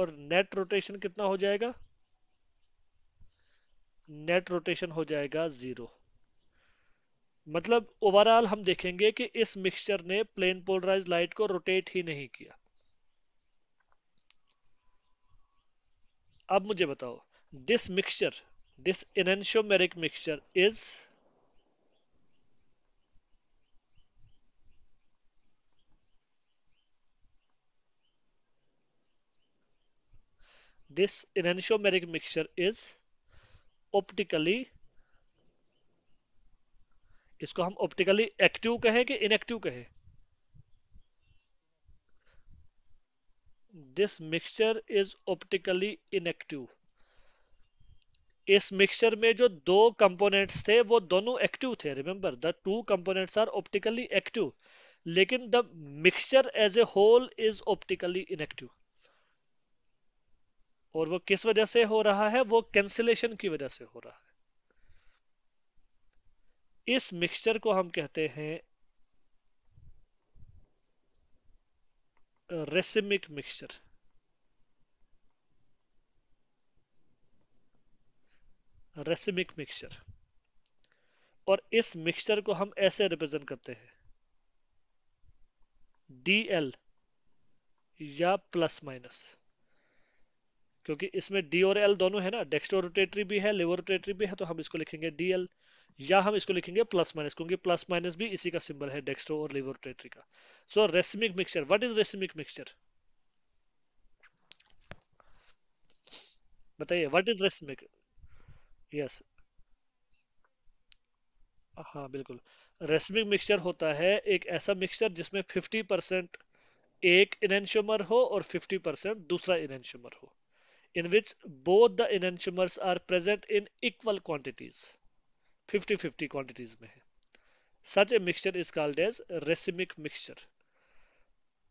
और नेट रोटेशन कितना हो जाएगा नेट रोटेशन हो जाएगा जीरो मतलब ओवरऑल हम देखेंगे कि इस मिक्सचर ने प्लेन पोलराइज लाइट को रोटेट ही नहीं किया अब मुझे बताओ this mixture this enantiomeric mixture is this enantiomeric mixture is optically इसको हम ऑप्टिकली एक्टिव कहें कि इनएक्टिव कहें this mixture is optically inactive इस मिक्सचर में जो दो कंपोनेंट्स थे वो दोनों एक्टिव थे remember the two components are optically active लेकिन the mixture as a whole is optically inactive और वो किस वजह से हो रहा है वो कैंसिलेशन की वजह से हो रहा है इस मिक्सचर को हम कहते हैं रेसिमिक मिक्सचर रेसिमिक मिक्सचर और इस मिक्सचर को हम ऐसे रिप्रेजेंट करते हैं डी एल या प्लस माइनस क्योंकि इसमें डी और एल दोनों है ना डेक्स्टोरोटेटरी भी है रोटेटरी भी है तो हम इसको लिखेंगे डीएल एल या हम इसको लिखेंगे प्लस माइनस क्योंकि प्लस माइनस भी इसी का सिंबल है डेक्स्ट्रो और लिवोट्रेट्री का so racemic mixture what is racemic mixture बताइए व्हाट इज रेसिमिक यस हाँ बिल्कुल रेसमिक मिक्सचर होता है एक ऐसा मिक्सचर जिसमें 50 परसेंट एक इनशुमर हो और 50 परसेंट दूसरा इनशुमर हो in which both the enantiomers are present in equal quantities fifty fifty quantities में है such a mixture is called as racemic mixture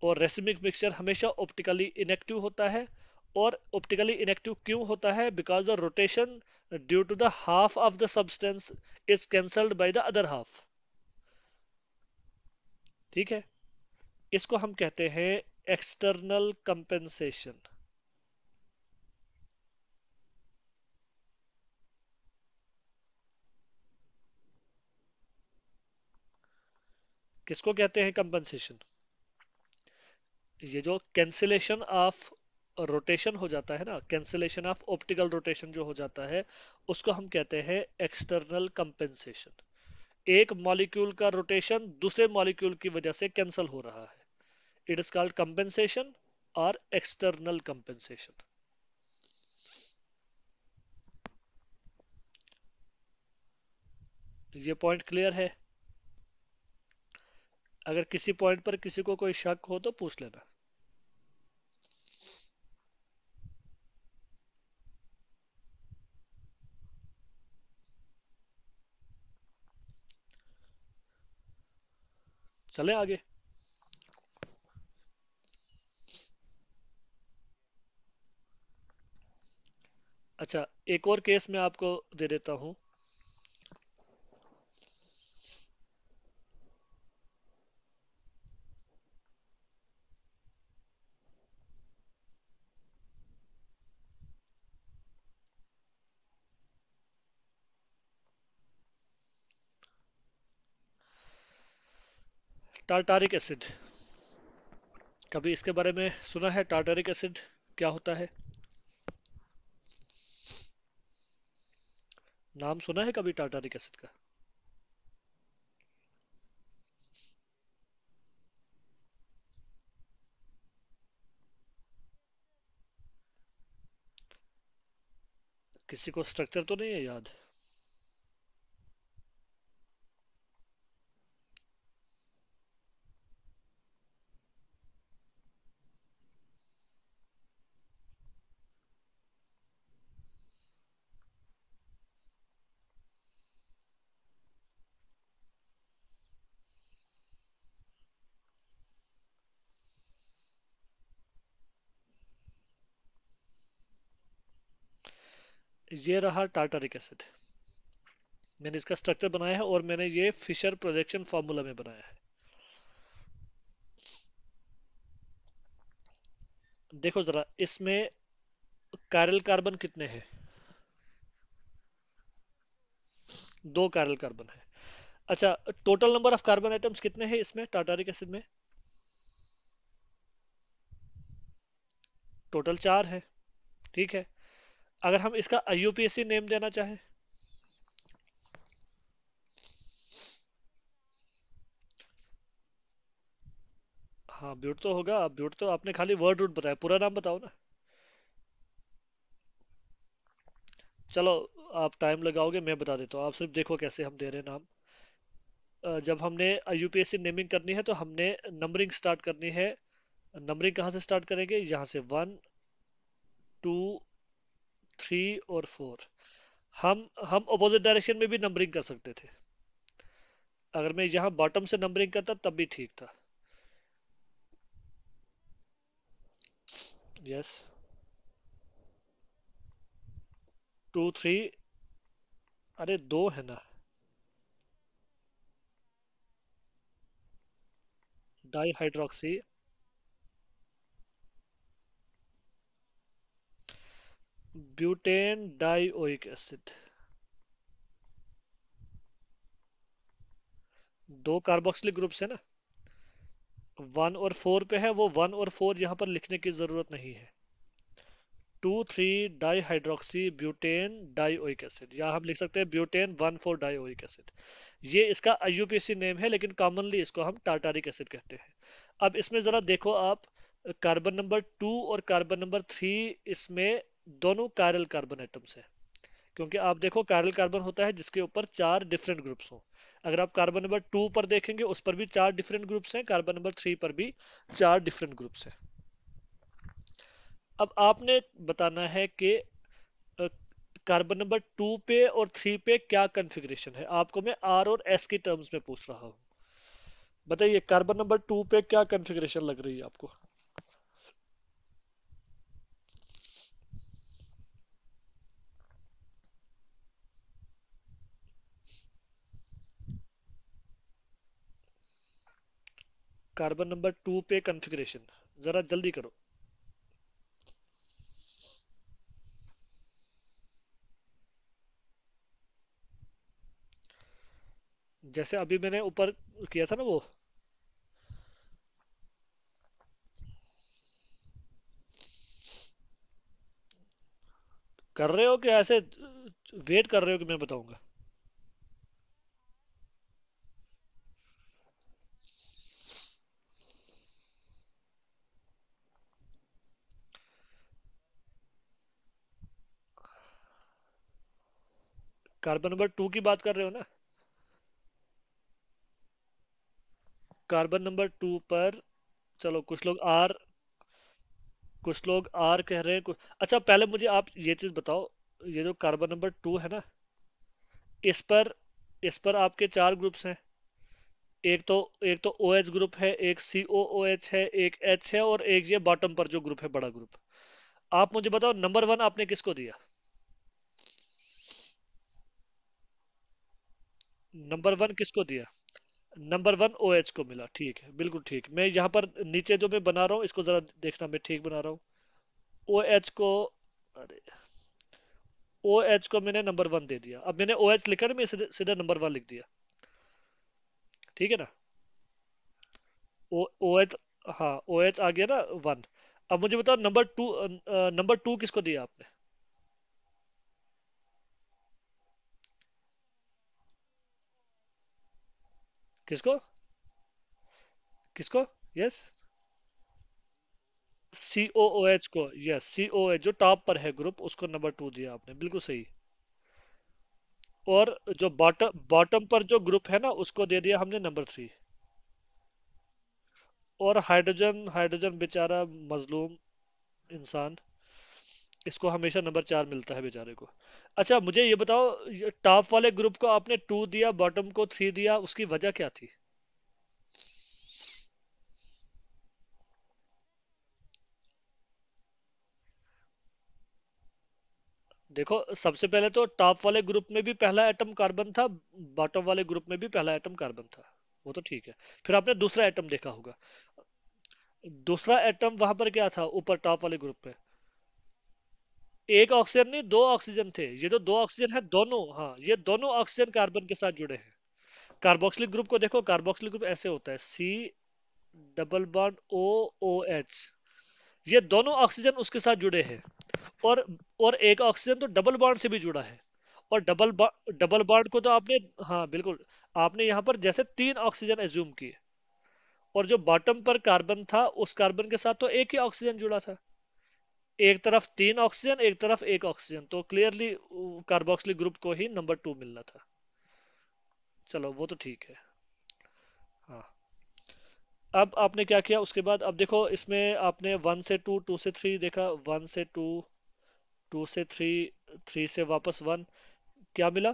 और रेसिमिक मिक्सचर हमेशा ऑप्टिकली इनेक्टिव होता है और ऑप्टिकली इनेक्टिव क्यों होता है because the rotation due to the half of the substance is cancelled by the other half ठीक है इसको हम कहते हैं एक्सटर्नल कंपेंसेशन किसको कहते हैं कंपनसेशन ये जो कैंसिलेशन ऑफ रोटेशन हो जाता है ना कैंसिलेशन ऑफ ऑप्टिकल रोटेशन जो हो जाता है उसको हम कहते हैं एक्सटर्नल कंपेंसेशन एक मॉलिक्यूल का रोटेशन दूसरे मॉलिक्यूल की वजह से कैंसिल हो रहा है इट इज कॉल्ड कंपेंसेशन और एक्सटर्नल कंपेंसेशन ये पॉइंट क्लियर है अगर किसी पॉइंट पर किसी को कोई शक हो तो पूछ लेना चले आगे अच्छा एक और केस मैं आपको दे देता हूं टार्टारिक एसिड कभी इसके बारे में सुना है टार्टारिक एसिड क्या होता है नाम सुना है कभी टार्टारिक एसिड का किसी को स्ट्रक्चर तो नहीं है याद ये रहा टार्टरिक एसिड मैंने इसका स्ट्रक्चर बनाया है और मैंने ये फिशर प्रोजेक्शन फॉर्मूला में बनाया है देखो जरा इसमें कारल कार्बन कितने हैं दो कारल कार्बन है अच्छा total number of carbon atoms कितने हैं इसमें टाटारिक एसिड में टोटल चार है ठीक है अगर हम इसका यूपीएससी नेम देना चाहें हाँ ब्यूट तो होगा ब्यूट तो आपने खाली वर्ड रूट बताया पूरा नाम बताओ ना चलो आप टाइम लगाओगे मैं बता देता हूँ आप सिर्फ देखो कैसे हम दे रहे हैं नाम जब हमने यूपीएससी नेमिंग करनी है तो हमने नंबरिंग स्टार्ट करनी है नंबरिंग कहाँ से स्टार्ट करेंगे यहाँ से वन टू थ्री और फोर हम हम अपोजिट डायरेक्शन में भी नंबरिंग कर सकते थे अगर मैं यहाँ बॉटम से नंबरिंग करता तब भी ठीक था यस टू थ्री अरे दो है ना dihydroxy butane dioic acid दो कार्बोक्सिलिक ग्रुप्स है ना वन और फोर पे है वो वन और फोर यहां पर लिखने की ज़रूरत नहीं है two three dihydroxy butane dioic acid या हम लिख सकते हैं butane one four dioic acid ये इसका आई नेम है लेकिन कॉमनली इसको हम टार्टारिक एसिड कहते हैं अब इसमें ज़रा देखो आप कार्बन नंबर टू और कार्बन नंबर थ्री इसमें दोनों कायरल कार्बन एटम्स है क्योंकि आप देखो कायरल कार्बन होता है जिसके ऊपर चार डिफरेंट ग्रुप्स हों अगर आप कार्बन नंबर टू पर देखेंगे उस पर भी चार डिफरेंट ग्रुप्स हैं कार्बन नंबर थ्री पर भी चार डिफरेंट ग्रुप्स हैं अब आपने बताना है कि कार्बन नंबर टू पे और थ्री पे क्या कन्फिग्रेशन है आपको मैं आर और एस की टर्म्स में पूछ रहा हूँ बताइए कार्बन नंबर टू पे क्या कन्फिग्रेशन लग रही है आपको कार्बन नंबर टू पे कॉन्फ़िगरेशन जरा जल्दी करो जैसे अभी मैंने ऊपर किया था ना वो कर रहे हो कि ऐसे वेट कर रहे हो कि मैं बताऊंगा कार्बन नंबर टू की बात कर रहे हो ना कार्बन नंबर टू पर चलो कुछ लोग आर कुछ लोग आर कह रहे हैं कुछ अच्छा पहले मुझे आप ये चीज बताओ ये जो कार्बन नंबर टू है ना इस पर इस पर आपके चार ग्रुप्स हैं एक तो एक तो ओ OH ग्रुप है एक सी ओ ओ एच है एक एच है और एक ये बॉटम पर जो ग्रुप है बड़ा ग्रुप आप मुझे बताओ नंबर वन आपने किसको दिया नंबर वन किसको दिया नंबर वन ओ OH को मिला ठीक है बिल्कुल ठीक मैं यहाँ पर नीचे जो मैं बना रहा हूँ इसको ज़रा देखना मैं ठीक बना रहा हूँ ओ OH को अरे ओ OH को मैंने नंबर वन दे दिया अब मैंने ओ OH लिखा ना मैं सीधा नंबर वन लिख दिया ठीक है ना ओ ओ एच हाँ ओ OH आ गया ना वन अब मुझे बताओ नंबर टू नंबर टू किसको दिया आपने किसको किसको yes C O O H को यस सी ओ एच जो टॉप पर है ग्रुप उसको नंबर टू दिया आपने बिल्कुल सही और जो बॉटम बॉटम पर जो ग्रुप है ना उसको दे दिया हमने नंबर थ्री और हाइड्रोजन हाइड्रोजन बेचारा मजलूम इंसान इसको हमेशा नंबर चार मिलता है बेचारे को अच्छा मुझे ये बताओ टॉप वाले ग्रुप को आपने टू दिया बॉटम को थ्री दिया उसकी वजह क्या थी देखो सबसे पहले तो टॉप वाले ग्रुप में भी पहला एटम कार्बन था बॉटम वाले ग्रुप में भी पहला एटम कार्बन था वो तो ठीक है फिर आपने दूसरा एटम देखा होगा दूसरा एटम वहां पर क्या था ऊपर टॉप वाले ग्रुप में एक ऑक्सीजन नहीं दो ऑक्सीजन थे ये तो दो ऑक्सीजन है दोनों हाँ ये दोनों ऑक्सीजन कार्बन के साथ जुड़े हैं कार्बोक्सिलिक ग्रुप को देखो कार्बोक्सिलिक ग्रुप ऐसे होता है C double bond O O H ये दोनों ऑक्सीजन उसके साथ जुड़े हैं और और एक ऑक्सीजन तो डबल बॉन्ड से भी जुड़ा है और डबल डबल बॉन्ड को तो आपने हाँ बिल्कुल आपने यहाँ पर जैसे तीन ऑक्सीजन एज्यूम किए और जो बॉटम पर कार्बन था उस कार्बन के साथ तो एक ही ऑक्सीजन जुड़ा था एक तरफ तीन ऑक्सीजन एक तरफ एक ऑक्सीजन तो क्लियरली कार्बोक्सिलिक ग्रुप को ही नंबर टू मिलना था चलो वो तो ठीक है हाँ अब आपने क्या किया उसके बाद अब देखो इसमें आपने वन से टू टू से थ्री देखा वन से टू टू से थ्री थ्री से वापस वन क्या मिला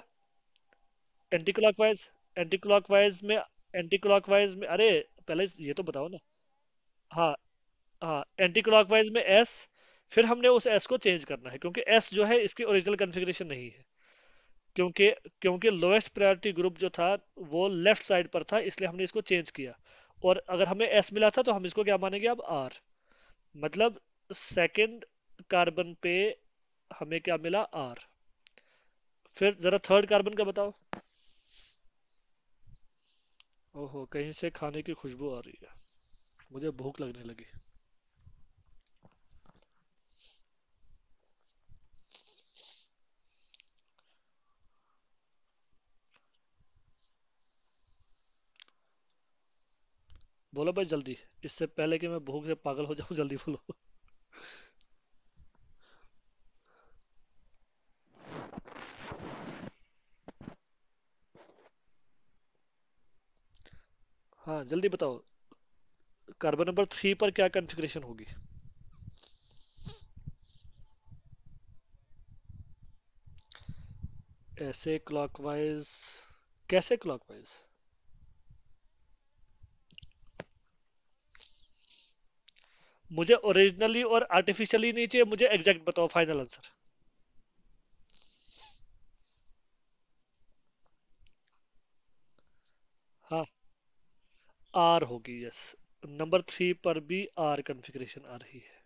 एंटी क्लॉकवाइज एंटी क्लॉकवाइज में एंटी क्लॉकवाइज में अरे पहले ये तो बताओ ना हाँ हाँ एंटी क्लॉकवाइज में एस फिर हमने उस एस को चेंज करना है क्योंकि एस जो है इसकी ओरिजिनल कन्फिग्रेशन नहीं है क्योंकि क्योंकि लोएस्ट प्रायोरिटी ग्रुप जो था वो लेफ्ट साइड पर था इसलिए हमने इसको चेंज किया और अगर हमें एस मिला था तो हम इसको क्या मानेंगे अब आर मतलब सेकेंड कार्बन पे हमें क्या मिला आर फिर जरा थर्ड कार्बन का बताओ ओहो कहीं से खाने की खुशबू आ रही है मुझे भूख लगने लगी बोलो भाई जल्दी इससे पहले कि मैं भूख से पागल हो जाऊं जल्दी बोलो हाँ जल्दी बताओ कार्बन नंबर थ्री पर क्या कॉन्फ़िगरेशन होगी ऐसे क्लॉकवाइज कैसे क्लॉकवाइज मुझे ओरिजिनली और आर्टिफिशियली नहीं चाहिए मुझे एग्जैक्ट बताओ फाइनल आंसर हाँ आर होगी यस नंबर थ्री पर भी आर कॉन्फ़िगरेशन आ रही है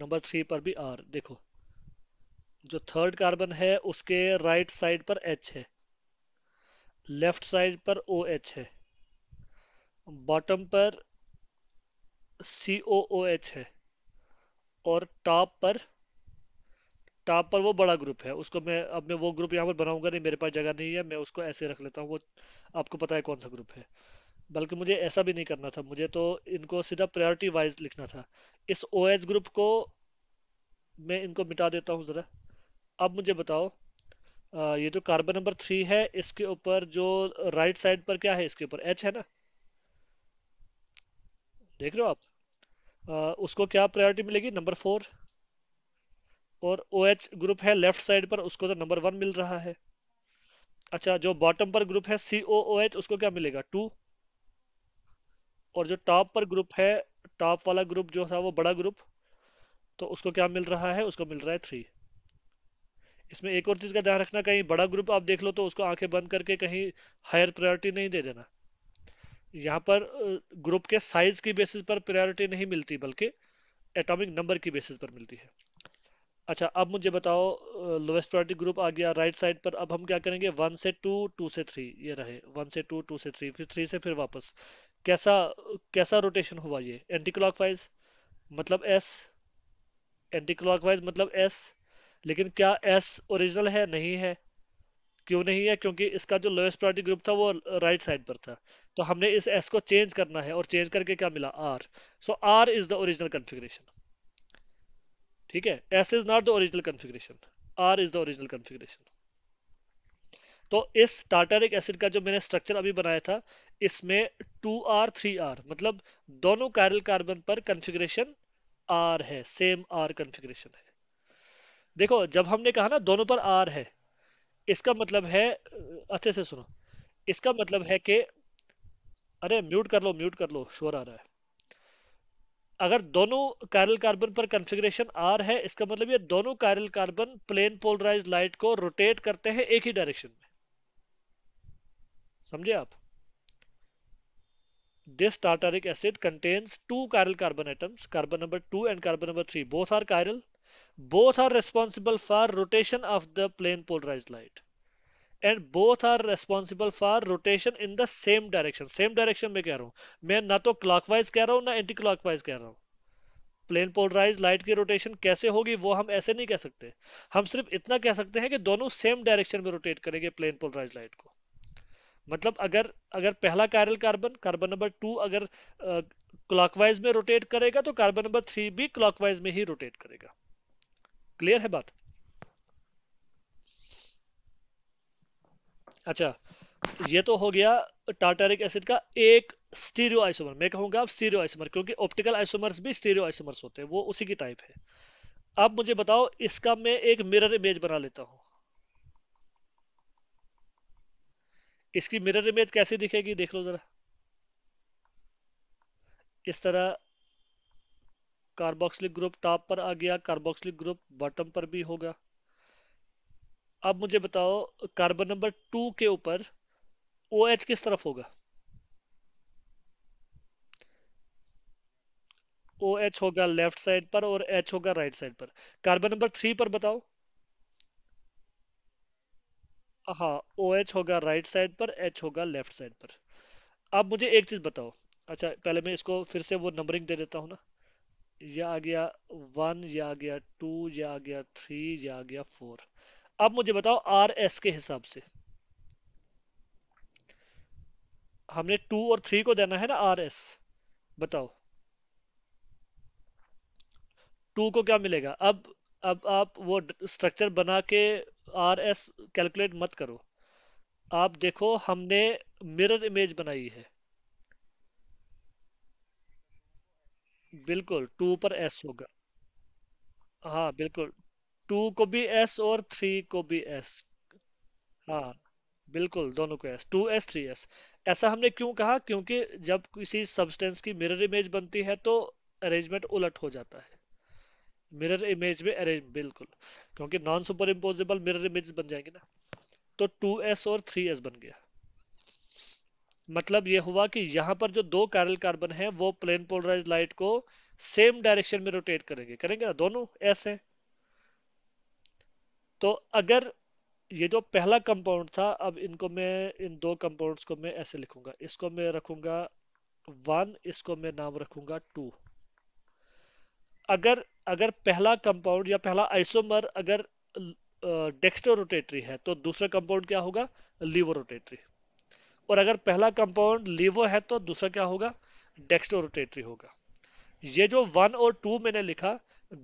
नंबर थ्री पर भी आर देखो जो थर्ड कार्बन है उसके राइट right साइड पर एच है लेफ्ट साइड पर ओ OH एच है बॉटम पर सी ओ ओ एच है और टॉप पर टॉप पर वो बड़ा ग्रुप है उसको मैं अब मैं वो ग्रुप यहाँ पर बनाऊंगा नहीं मेरे पास जगह नहीं है मैं उसको ऐसे रख लेता हूँ वो आपको पता है कौन सा ग्रुप है बल्कि मुझे ऐसा भी नहीं करना था मुझे तो इनको सीधा प्रायोरिटी वाइज लिखना था इस ओ एच ग्रुप को मैं इनको मिटा देता हूँ ज़रा अब मुझे बताओ ये जो कार्बन नंबर थ्री है इसके ऊपर जो राइट साइड पर क्या है इसके ऊपर एच है ना देख रहे हो आप आ, उसको क्या प्रायोरिटी मिलेगी नंबर फोर और ओ OH ग्रुप है लेफ्ट साइड पर उसको तो नंबर वन मिल रहा है अच्छा जो बॉटम पर ग्रुप है सी ओ ओ एच उसको क्या मिलेगा टू और जो टॉप पर ग्रुप है टॉप वाला ग्रुप जो था वो बड़ा ग्रुप तो उसको क्या मिल रहा है उसको मिल रहा है थ्री इसमें एक और चीज़ का ध्यान रखना कहीं बड़ा ग्रुप आप देख लो तो उसको आंखें बंद करके कहीं हायर प्रायोरिटी नहीं दे देना यहाँ पर ग्रुप के साइज की बेसिस पर प्रायोरिटी नहीं मिलती बल्कि एटॉमिक नंबर की बेसिस पर मिलती है अच्छा अब मुझे बताओ लोवेस्ट प्रायोरिटी ग्रुप आ गया राइट साइड पर अब हम क्या करेंगे वन से टू टू से थ्री ये रहे वन से टू टू से थ्री फिर थ्री से फिर वापस कैसा कैसा रोटेशन हुआ ये एंटी क्लॉक वाइज मतलब एस एंटी क्लॉक वाइज मतलब एस लेकिन क्या एस ओरिजिनल है नहीं है क्यों नहीं है क्योंकि इसका जो लोएस्ट प्रायोरिटी ग्रुप था वो राइट साइड पर था तो हमने इस एस को चेंज करना है और चेंज करके क्या मिला R so R is the original configuration ठीक है S is not the original configuration R is the original configuration तो इस टार्टरिक एसिड का जो मैंने स्ट्रक्चर अभी बनाया था इसमें टू आर थ्री आर मतलब दोनों कायरल कार्बन पर कन्फिग्रेशन आर है सेम आर कन्फिग्रेशन है देखो जब हमने कहा ना दोनों पर आर है इसका मतलब है अच्छे से सुनो इसका मतलब है कि अरे म्यूट कर लो म्यूट कर लो शोर आ रहा है अगर दोनों कायरल कार्बन पर कंफिग्रेशन आर है इसका मतलब ये दोनों chiral carbon plane polarise light को रोटेट करते हैं एक ही डायरेक्शन में समझे आप this tartaric acid contains two chiral carbon atoms carbon number two and carbon number three both are chiral both are responsible for rotation of the plane polarized light and both are responsible for rotation in the same direction same direction में कह रहा हूं मैं ना तो clockwise कह रहा हूं ना एंटी क्लॉकवाइज कह रहा हूं प्लेन पोलराइज लाइट की रोटेशन कैसे होगी वो हम ऐसे नहीं कह सकते हम सिर्फ इतना कह सकते हैं कि दोनों सेम डायरेक्शन में रोटेट करेंगे प्लेन पोलराइज लाइट को मतलब अगर अगर पहला chiral carbon carbon number two अगर क्लॉकवाइज में रोटेट करेगा तो कार्बन नंबर थ्री भी क्लॉकवाइज में ही रोटेट करेगा क्लियर है बात अच्छा ये तो हो गया टार्टरिक एसिड का एक स्टीरियो आइसोमर मैं कहूंगा आप स्टीरियो आइसोमर क्योंकि ऑप्टिकल आइसोमर्स भी स्टीरियो आइसोमर्स होते हैं वो उसी की टाइप है अब मुझे बताओ इसका मैं एक मिरर इमेज बना लेता हूं इसकी मिरर इमेज कैसी दिखेगी देख लो जरा इस तरह कार्बोक्सिलिक ग्रुप टॉप पर आ गया कार्बोक्सिलिक ग्रुप बॉटम पर भी होगा अब मुझे बताओ कार्बन नंबर टू के ऊपर ओ OH किस तरफ होगा ओ OH होगा लेफ्ट साइड पर और एच होगा राइट साइड पर कार्बन नंबर थ्री पर बताओ हाँ ओ OH होगा राइट साइड पर एच होगा लेफ्ट साइड पर अब मुझे एक चीज बताओ अच्छा पहले मैं इसको फिर से वो नंबरिंग दे देता हूं ना ये आ गया वन ये आ गया टू ये आ गया थ्री ये आ गया फोर अब मुझे बताओ आर एस के हिसाब से हमने टू और थ्री को देना है ना आर एस बताओ टू को क्या मिलेगा अब अब आप वो स्ट्रक्चर बना के आर एस कैलकुलेट मत करो आप देखो हमने मिरर इमेज बनाई है बिल्कुल टू पर एस होगा हाँ बिल्कुल टू को भी एस और थ्री को भी एस हाँ बिल्कुल दोनों को S two S three S ऐसा हमने क्यों कहा क्योंकि जब किसी सब्सटेंस की मिरर इमेज बनती है तो अरेंजमेंट उलट हो जाता है मिरर इमेज में अरेंज बिल्कुल क्योंकि non super imposable mirror image बन जाएंगे ना तो टू एस और थ्री एस बन गया मतलब ये हुआ कि यहाँ पर जो दो कैरल कार्बन है वो प्लेन पोलराइज लाइट को सेम डायरेक्शन में रोटेट करेंगे करेंगे ना दोनों ऐसे तो अगर ये जो पहला कंपाउंड था अब इनको मैं इन दो कंपाउंड्स को मैं ऐसे लिखूंगा इसको मैं रखूंगा वन इसको मैं नाम रखूंगा टू अगर अगर पहला कंपाउंड या पहला आइसोमर अगर डेक्स्टो रोटेटरी है तो दूसरा कंपाउंड क्या होगा लीवो रोटेटरी और अगर पहला कंपाउंड लिवो है तो दूसरा क्या होगा डेक्स्टोरोटेटरी होगा ये जो वन और टू मैंने लिखा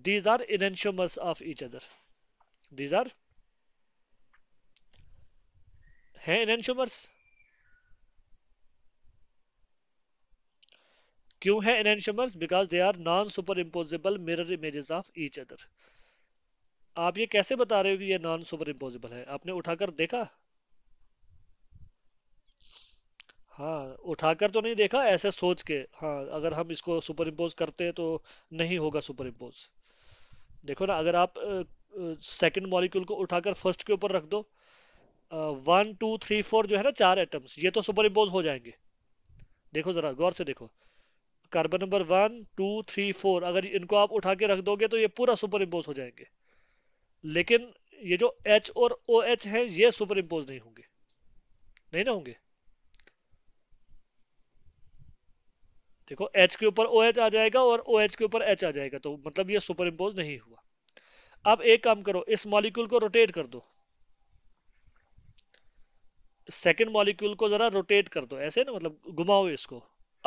these are enantiomers of each other these are है इनशियोमर्स क्यों है enantiomers because they are non super imposable mirror images of each other आप ये कैसे बता रहे हो कि ये नॉन सुपर इम्पोजिबल है आपने उठाकर देखा हाँ उठाकर तो नहीं देखा ऐसे सोच के हाँ अगर हम इसको सुपर इम्पोज करते हैं तो नहीं होगा सुपर इम्पोज देखो ना अगर आप सेकंड मॉलिक्यूल को उठाकर फर्स्ट के ऊपर रख दो वन टू थ्री फोर जो है ना चार एटम्स ये तो सुपर इम्पोज हो जाएंगे देखो ज़रा गौर से देखो carbon number one two three four अगर इनको आप उठा के रख दोगे तो ये पूरा सुपर इम्पोज हो जाएंगे लेकिन ये जो एच और ओ OH एच है ये सुपर इम्पोज नहीं होंगे नहीं ना होंगे देखो एच के ऊपर ओ OH एच आ जाएगा और ओ OH एच के ऊपर एच आ जाएगा तो मतलब ये सुपर इम्पोज नहीं हुआ अब एक काम करो इस मॉलिक्यूल को रोटेट कर दो सेकेंड मॉलिक्यूल को जरा रोटेट कर दो ऐसे ना मतलब घुमाओ इसको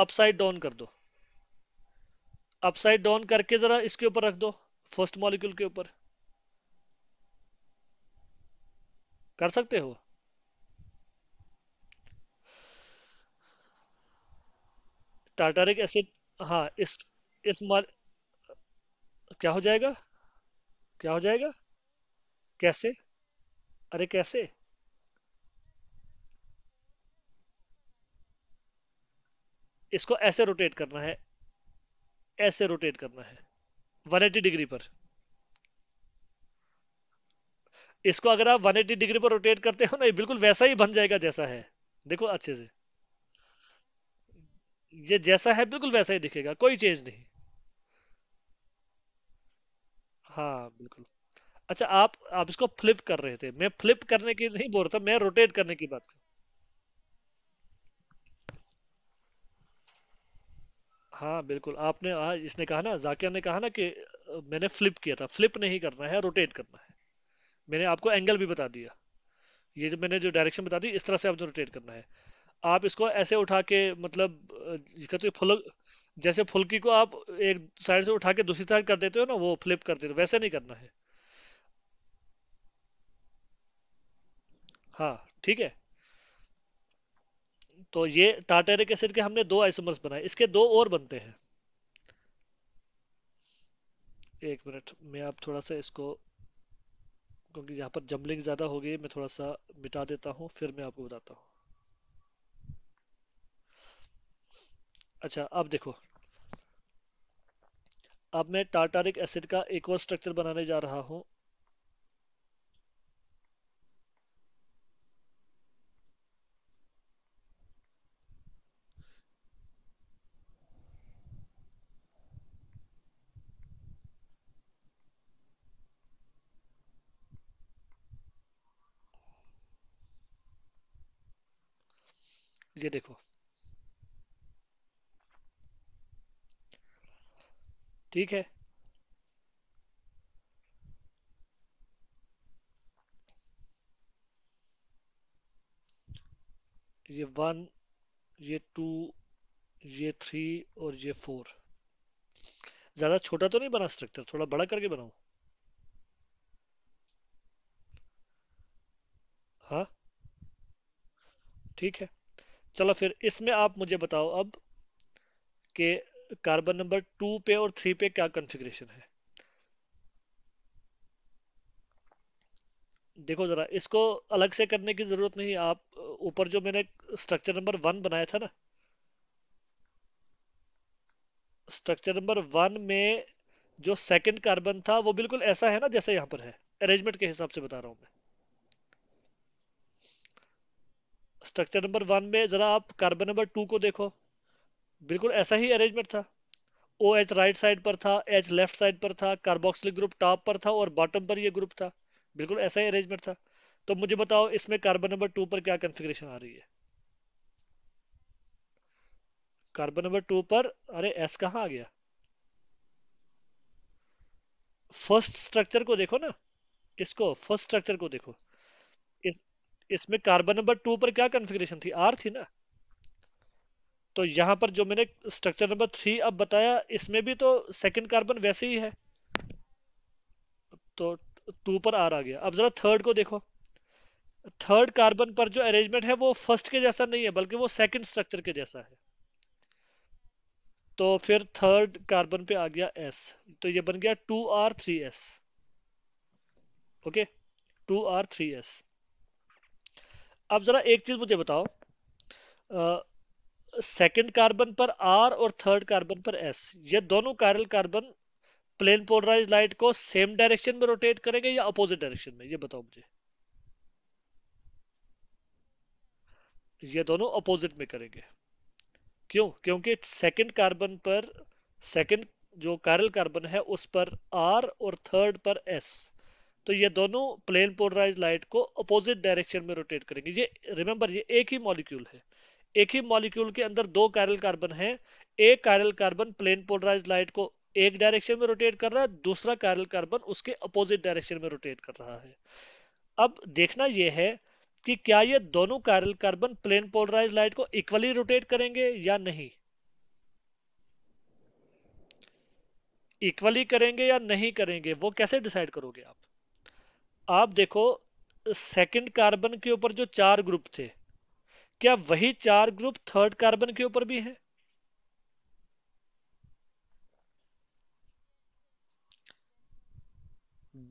अपसाइड डाउन कर दो अपसाइड डाउन करके जरा इसके ऊपर रख दो फर्स्ट मॉलिक्यूल के ऊपर कर सकते हो टार्टारिक एसिड हाँ इस इस माल क्या हो जाएगा क्या हो जाएगा कैसे अरे कैसे इसको ऐसे रोटेट करना है ऐसे रोटेट करना है 180 डिग्री पर इसको अगर आप 180 डिग्री पर रोटेट करते हो ना ये बिल्कुल वैसा ही बन जाएगा जैसा है देखो अच्छे से ये जैसा है बिल्कुल वैसा ही दिखेगा कोई चेंज नहीं हाँ बिल्कुल अच्छा आप आप इसको फ्लिप कर रहे थे मैं फ्लिप करने की नहीं बोल रहा था मैं रोटेट करने की बात कर हाँ बिल्कुल आपने आ, हाँ, इसने कहा ना जाकिर ने कहा ना कि मैंने फ्लिप किया था फ्लिप नहीं करना है रोटेट करना है मैंने आपको एंगल भी बता दिया ये जो मैंने जो डायरेक्शन बता दी इस तरह से आपने रोटेट करना है आप इसको ऐसे उठा के मतलब कहते तो फुल जैसे फुलकी को आप एक साइड से उठा के दूसरी साइड कर देते हो ना वो फ्लिप कर देते हो वैसे नहीं करना है हाँ ठीक है तो ये टाटेरिक एसिड के हमने दो आइसोमर्स बनाए इसके दो और बनते हैं एक मिनट मैं आप थोड़ा सा इसको क्योंकि यहाँ पर जम्बलिंग ज़्यादा हो गई मैं थोड़ा सा मिटा देता हूँ फिर मैं आपको बताता हूँ अच्छा अब देखो अब मैं टार्टारिक एसिड का एक और स्ट्रक्चर बनाने जा रहा हूं ये देखो ठीक है ये वन ये टू ये थ्री और ये फोर ज्यादा छोटा तो नहीं बना स्ट्रक्चर थोड़ा बड़ा करके बनाऊ हाँ ठीक है चलो फिर इसमें आप मुझे बताओ अब कि कार्बन नंबर टू पे और थ्री पे क्या कॉन्फ़िगरेशन है देखो ज़रा इसको अलग से करने की ज़रूरत नहीं आप ऊपर जो मैंने स्ट्रक्चर नंबर वन बनाया था ना स्ट्रक्चर नंबर वन में जो सेकंड कार्बन था वो बिल्कुल ऐसा है ना जैसा यहां पर है अरेंजमेंट के हिसाब से बता रहा हूं मैं स्ट्रक्चर नंबर वन में ज़रा आप कार्बन नंबर टू को देखो बिल्कुल ऐसा ही अरेंजमेंट था ओ एच राइट साइड पर था एच लेफ्ट साइड पर था कार्बोक्सिलिक ग्रुप टॉप पर था और बॉटम पर यह ग्रुप था बिल्कुल ऐसा ही अरेंजमेंट था तो मुझे बताओ इसमें कार्बन नंबर टू पर क्या कंफिग्रेशन आ रही है कार्बन नंबर टू पर अरे एस कहाँ आ गया फर्स्ट स्ट्रक्चर को देखो ना इसको फर्स्ट स्ट्रक्चर को देखो इस इसमें कार्बन नंबर टू पर क्या कंफिग्रेशन थी आर थी ना तो यहां पर जो मैंने स्ट्रक्चर नंबर थ्री अब बताया इसमें भी तो सेकंड कार्बन वैसे ही है तो टू पर आर आ गया अब जरा थर्ड को देखो थर्ड कार्बन पर जो अरेंजमेंट है वो फर्स्ट के जैसा नहीं है बल्कि वो सेकंड स्ट्रक्चर के जैसा है तो फिर थर्ड कार्बन पे आ गया एस तो ये बन गया two R three S okay two R three S अब जरा एक चीज मुझे बताओ सेकंड कार्बन पर आर और थर्ड कार्बन पर एस ये दोनों chiral carbon plane polarise light को सेम डायरेक्शन में रोटेट करेंगे या अपोजिट डायरेक्शन में ये बताओ मुझे ये दोनों अपोजिट में करेंगे क्यों क्योंकि सेकंड कार्बन पर सेकंड जो कारल कार्बन है उस पर आर और थर्ड पर एस तो ये दोनों प्लेन पोलराइज लाइट को अपोजिट डायरेक्शन में रोटेट करेंगे ये रिमेंबर ये एक ही मॉलिक्यूल है एक ही मॉलिक्यूल के अंदर दो कायरल कार्बन हैं एक chiral carbon plane polarise light को एक डायरेक्शन में रोटेट कर रहा है दूसरा कायरल कार्बन उसके अपोजिट डायरेक्शन में रोटेट कर रहा है अब देखना यह है कि क्या ये दोनों chiral carbon plane polarise light को इक्वली रोटेट करेंगे या नहीं इक्वली करेंगे या नहीं करेंगे वो कैसे डिसाइड करोगे आप आप देखो सेकंड कार्बन के ऊपर जो चार ग्रुप थे क्या वही चार ग्रुप थर्ड कार्बन के ऊपर भी है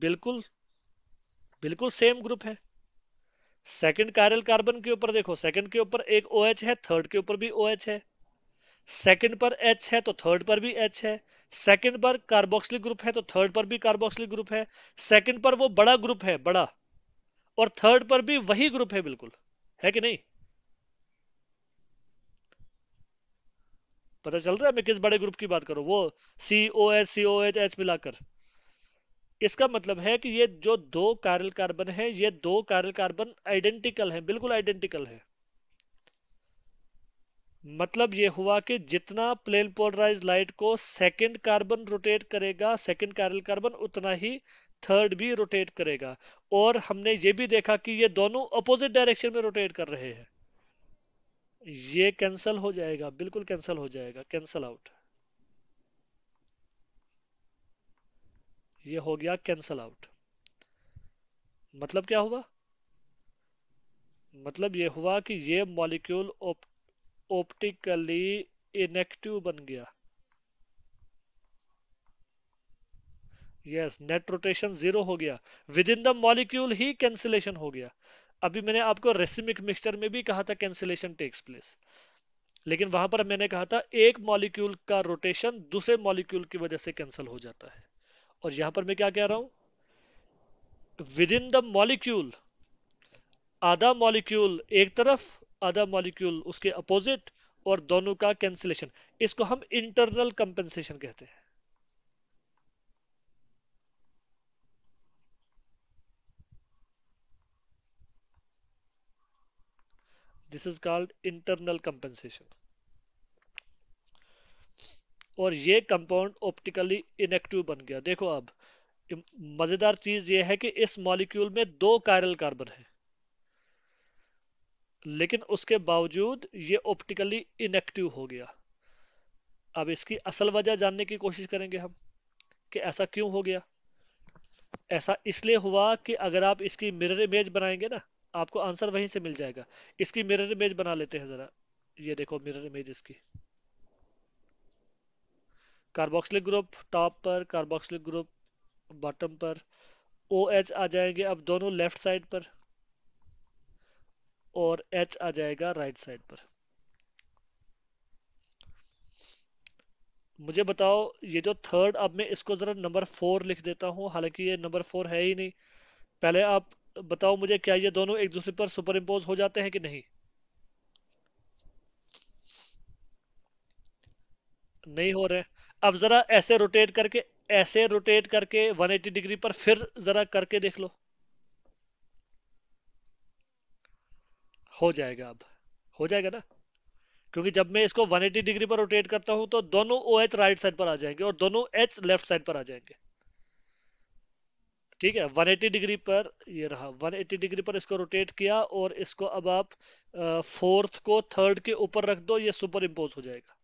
बिल्कुल बिल्कुल सेम ग्रुप है सेकंड कायरल कार्बन के ऊपर देखो सेकंड के ऊपर एक ओ OH है थर्ड के ऊपर भी ओ OH है सेकंड पर एच है तो थर्ड पर भी एच है सेकंड पर कार्बोक्सिलिक ग्रुप है तो थर्ड पर भी कार्बोक्सिलिक ग्रुप है सेकंड पर वो बड़ा ग्रुप है बड़ा और थर्ड पर भी वही ग्रुप है बिल्कुल है कि नहीं पता चल रहा है मैं किस बड़े ग्रुप की बात करूँ वो C O H C O H H मिलाकर इसका मतलब है कि ये जो दो कारिल कार्बन है ये दो कारिल कार्बन आइडेंटिकल है बिल्कुल आइडेंटिकल है मतलब ये हुआ कि जितना प्लेन पोलराइज लाइट को सेकंड कार्बन रोटेट करेगा सेकंड कारिल कार्बन उतना ही थर्ड भी रोटेट करेगा और हमने ये भी देखा कि ये दोनों अपोजिट डायरेक्शन में रोटेट कर रहे हैं ये कैंसल हो जाएगा बिल्कुल कैंसल हो जाएगा कैंसल आउट ये हो गया कैंसल आउट मतलब क्या हुआ मतलब ये हुआ कि ये मॉलिक्यूल ऑप्टिकली इनेक्टिव बन गया यस नेट रोटेशन जीरो हो गया विद इन द मॉलिक्यूल ही कैंसिलेशन हो गया अभी मैंने आपको रेसिमिक मिक्सचर में भी कहा था कैंसिलेशन टेक्स प्लेस लेकिन वहां पर मैंने कहा था एक मॉलिक्यूल का रोटेशन दूसरे मॉलिक्यूल की वजह से कैंसिल हो जाता है और यहां पर मैं क्या कह रहा हूं विद इन द मॉलिक्यूल आधा मॉलिक्यूल एक तरफ आधा मॉलिक्यूल उसके अपोजिट और दोनों का कैंसिलेशन इसको हम इंटरनल कंपेंसेशन कहते हैं this is called internal compensation और ये कंपाउंड ऑप्टिकली इनएक्टिव बन गया देखो अब मजेदार चीज ये है कि इस मॉलिक्यूल में दो कायरल कार्बन है लेकिन उसके बावजूद ये ऑप्टिकली इनएक्टिव हो गया अब इसकी असल वजह जानने की कोशिश करेंगे हम कि ऐसा क्यों हो गया ऐसा इसलिए हुआ कि अगर आप इसकी मिरर इमेज बनाएंगे ना आपको आंसर वहीं से मिल जाएगा इसकी मिरर इमेज बना लेते हैं ज़रा ये देखो मिरर इमेज इसकी कार्बोक्सिलिक ग्रुप टॉप पर कार्बोक्सिलिक ग्रुप बॉटम पर ओ एच आ जाएंगे अब दोनों लेफ्ट साइड पर और एच आ जाएगा राइट साइड पर मुझे बताओ ये जो थर्ड अब मैं इसको जरा नंबर फोर लिख देता हूं हालांकि ये नंबर फोर है ही नहीं पहले आप बताओ मुझे क्या ये दोनों एक दूसरे पर सुपर इम्पोज हो जाते हैं कि नहीं नहीं हो रहे अब जरा ऐसे रोटेट करके ऐसे रोटेट करके 180 डिग्री पर फिर जरा करके देख लो हो जाएगा अब हो जाएगा ना क्योंकि जब मैं इसको 180 डिग्री पर रोटेट करता हूं तो दोनों ओ एच राइट साइड पर आ जाएंगे और दोनों एच लेफ्ट साइड पर आ जाएंगे ठीक है 180 डिग्री पर ये रहा 180 डिग्री पर इसको रोटेट किया और इसको अब आप फोर्थ को थर्ड के ऊपर रख दो ये सुपर इम्पोज हो जाएगा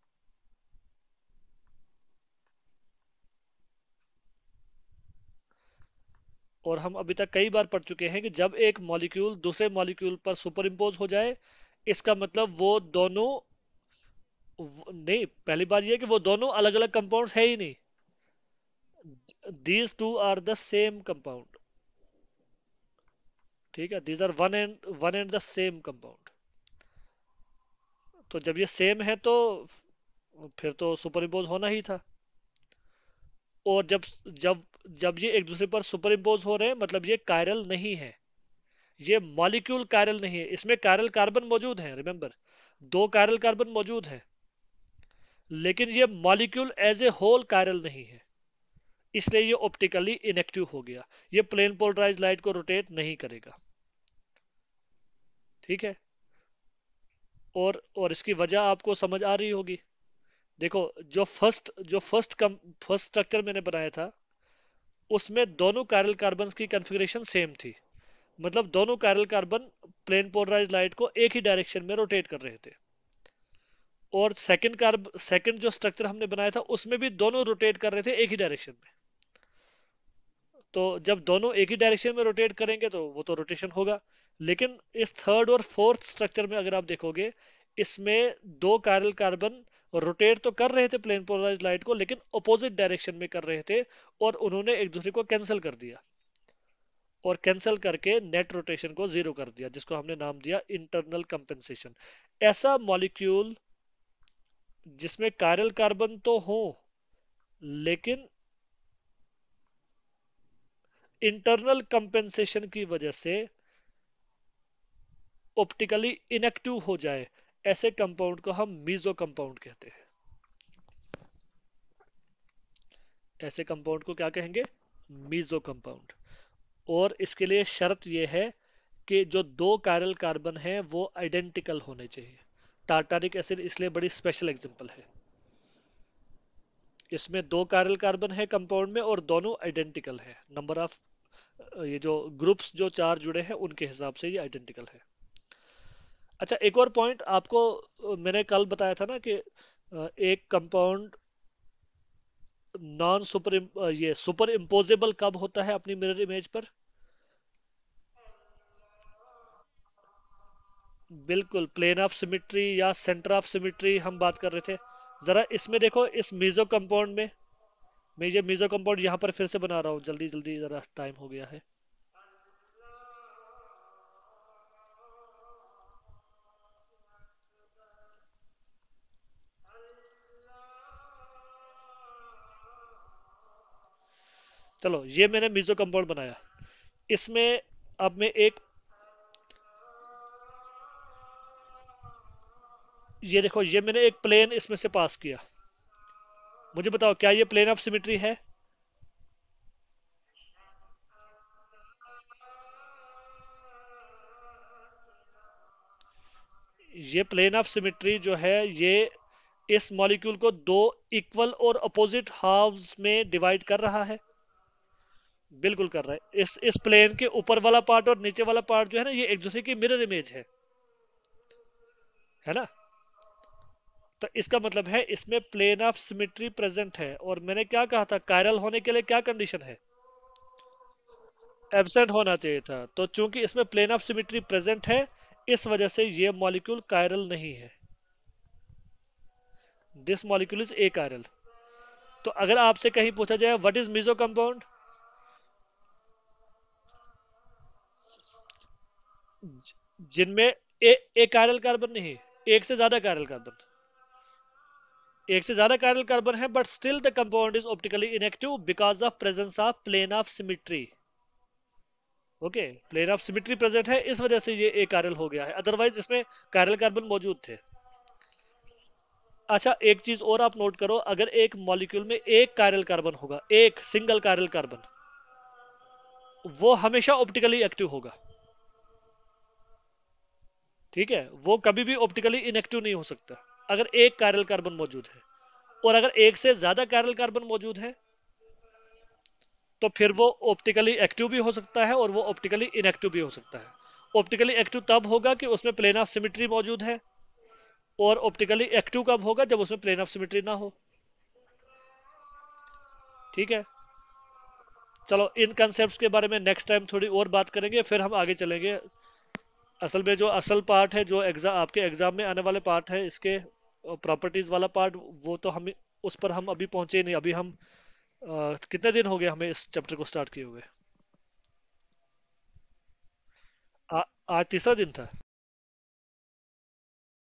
और हम अभी तक कई बार पढ़ चुके हैं कि जब एक मॉलिक्यूल दूसरे मॉलिक्यूल पर सुपर इम्पोज हो जाए इसका मतलब वो दोनों नहीं पहली बात यह कि वो दोनों अलग अलग कंपाउंड्स है ही नहीं these two are the same compound ठीक है these are one and one and the same compound तो जब ये सेम है तो फिर तो सुपर इम्पोज होना ही था और जब जब जब ये एक दूसरे पर सुपर इम्पोज हो रहे हैं मतलब ये कायरल नहीं है ये मॉलिक्यूल कायरल नहीं है इसमें कायरल कार्बन मौजूद है रिमेंबर दो कायरल कार्बन मौजूद हैं लेकिन ये molecule as a whole chiral नहीं है इसलिए ये ऑप्टिकली इनएक्टिव हो गया ये प्लेन पोलराइज लाइट को रोटेट नहीं करेगा ठीक है और और इसकी वजह आपको समझ आ रही होगी देखो जो फर्स्ट जो फर्स्ट कम फर्स्ट स्ट्रक्चर मैंने बनाया था उसमें दोनों कारल कार्बन की कन्फिग्रेशन सेम थी मतलब दोनों कारल कार्बन प्लेन पोलराइज लाइट को एक ही डायरेक्शन में रोटेट कर रहे थे और सेकंड कार्ब सेकंड जो स्ट्रक्चर हमने बनाया था उसमें भी दोनों रोटेट कर रहे थे एक ही डायरेक्शन में तो जब दोनों एक ही डायरेक्शन में रोटेट करेंगे तो वो तो रोटेशन होगा लेकिन इस थर्ड और फोर्थ स्ट्रक्चर में अगर आप देखोगे इसमें दो कारल कार्बन रोटेट तो कर रहे थे प्लेन पोलराइज लाइट को लेकिन अपोजिट डायरेक्शन में कर रहे थे और उन्होंने एक दूसरे को कैंसिल कर दिया और कैंसिल करके नेट रोटेशन को जीरो कर दिया जिसको हमने नाम दिया इंटरनल कंपेंसेशन ऐसा मॉलिक्यूल जिसमें कारल कार्बन तो हो लेकिन इंटरनल कंपेंसेशन की वजह से ऑप्टिकली इनेक्टिव हो जाए ऐसे कंपाउंड को हम मीजो कंपाउंड कहते हैं ऐसे कंपाउंड को क्या कहेंगे मीजो कंपाउंड और इसके लिए शर्त यह है कि जो दो कायरल कार्बन हैं वो आइडेंटिकल होने चाहिए टार्टारिक एसिड इसलिए बड़ी स्पेशल एग्जांपल है इसमें दो कारल कार्बन है कंपाउंड में और दोनों आइडेंटिकल है नंबर ऑफ ये जो ग्रुप्स जो चार जुड़े हैं उनके हिसाब से ये आइडेंटिकल है अच्छा एक और पॉइंट आपको मैंने कल बताया था ना कि एक कंपाउंड नॉन सुपर ये सुपर इम्पोजेबल कब होता है अपनी मिरर इमेज पर बिल्कुल प्लेन ऑफ सिमिट्री या सेंटर ऑफ सिमिट्री हम बात कर रहे थे ज़रा इसमें देखो इस मीज़ो कंपाउंड में मैं ये मीज़ो कंपाउंड यहाँ पर फिर से बना रहा हूँ जल्दी जल्दी ज़रा टाइम हो गया है चलो ये मैंने मिजो कंपाउंड बनाया इसमें अब मैं एक ये देखो ये मैंने एक प्लेन इसमें से पास किया मुझे बताओ क्या ये प्लेन ऑफ सिमेट्री है ये प्लेन ऑफ सिमेट्री जो है ये इस मॉलिक्यूल को दो इक्वल और अपोजिट हाफ्स में डिवाइड कर रहा है बिल्कुल कर रहा है इस इस प्लेन के ऊपर वाला पार्ट और नीचे वाला पार्ट जो है ना ये एक दूसरे की मिरर इमेज है है ना तो इसका मतलब है इसमें प्लेन ऑफ सिमिट्री प्रेजेंट है और मैंने क्या कहा था कायरल होने के लिए क्या कंडीशन है एबसेंट होना चाहिए था तो चूंकि इसमें प्लेन ऑफ सिमिट्री प्रेजेंट है इस वजह से यह मॉलिक्यूल कायरल नहीं है this molecule is achiral तो अगर आपसे कहीं पूछा जाए व्हाट इज मिजो कंपाउंड जिनमें ए, ए कायरल कार्बन नहीं एक से ज्यादा कायरल कार्बन एक से ज्यादा कायरल कार्बन है but still the compound is optically inactive because of presence of plane of symmetry okay plane of symmetry present है इस वजह से ये एक कायरल हो गया है अदरवाइज इसमें कायरल कार्बन मौजूद थे अच्छा एक चीज और आप नोट करो अगर एक मॉलिक्यूल में एक कायरल कार्बन होगा एक सिंगल कायरल कार्बन वो हमेशा ऑप्टिकली एक्टिव होगा ठीक है वो कभी भी ऑप्टिकली इनएक्टिव नहीं हो सकता अगर एक कारल कार्बन मौजूद है और अगर एक से ज्यादा कायरल कार्बन मौजूद है तो फिर वो ऑप्टिकली एक्टिव भी हो सकता है और वो ऑप्टिकली इनएक्टिव भी हो सकता है ऑप्टिकली एक्टिव तब होगा कि उसमें प्लेन ऑफ सिमिट्री मौजूद है और ऑप्टिकली एक्टिव कब होगा जब उसमें प्लेन ऑफ सिमिट्री ना हो ठीक है चलो इन कंसेप्ट के बारे में नेक्स्ट टाइम थोड़ी और बात करेंगे फिर हम आगे चलेंगे असल में जो असल पार्ट है जो एग्जाम आपके एग्जाम में आने वाले पार्ट है इसके प्रॉपर्टीज वाला पार्ट वो तो हम उस पर हम अभी पहुंचे नहीं अभी हम आ, कितने दिन हो गए हमें इस चैप्टर को स्टार्ट किए हुए आज तीसरा दिन था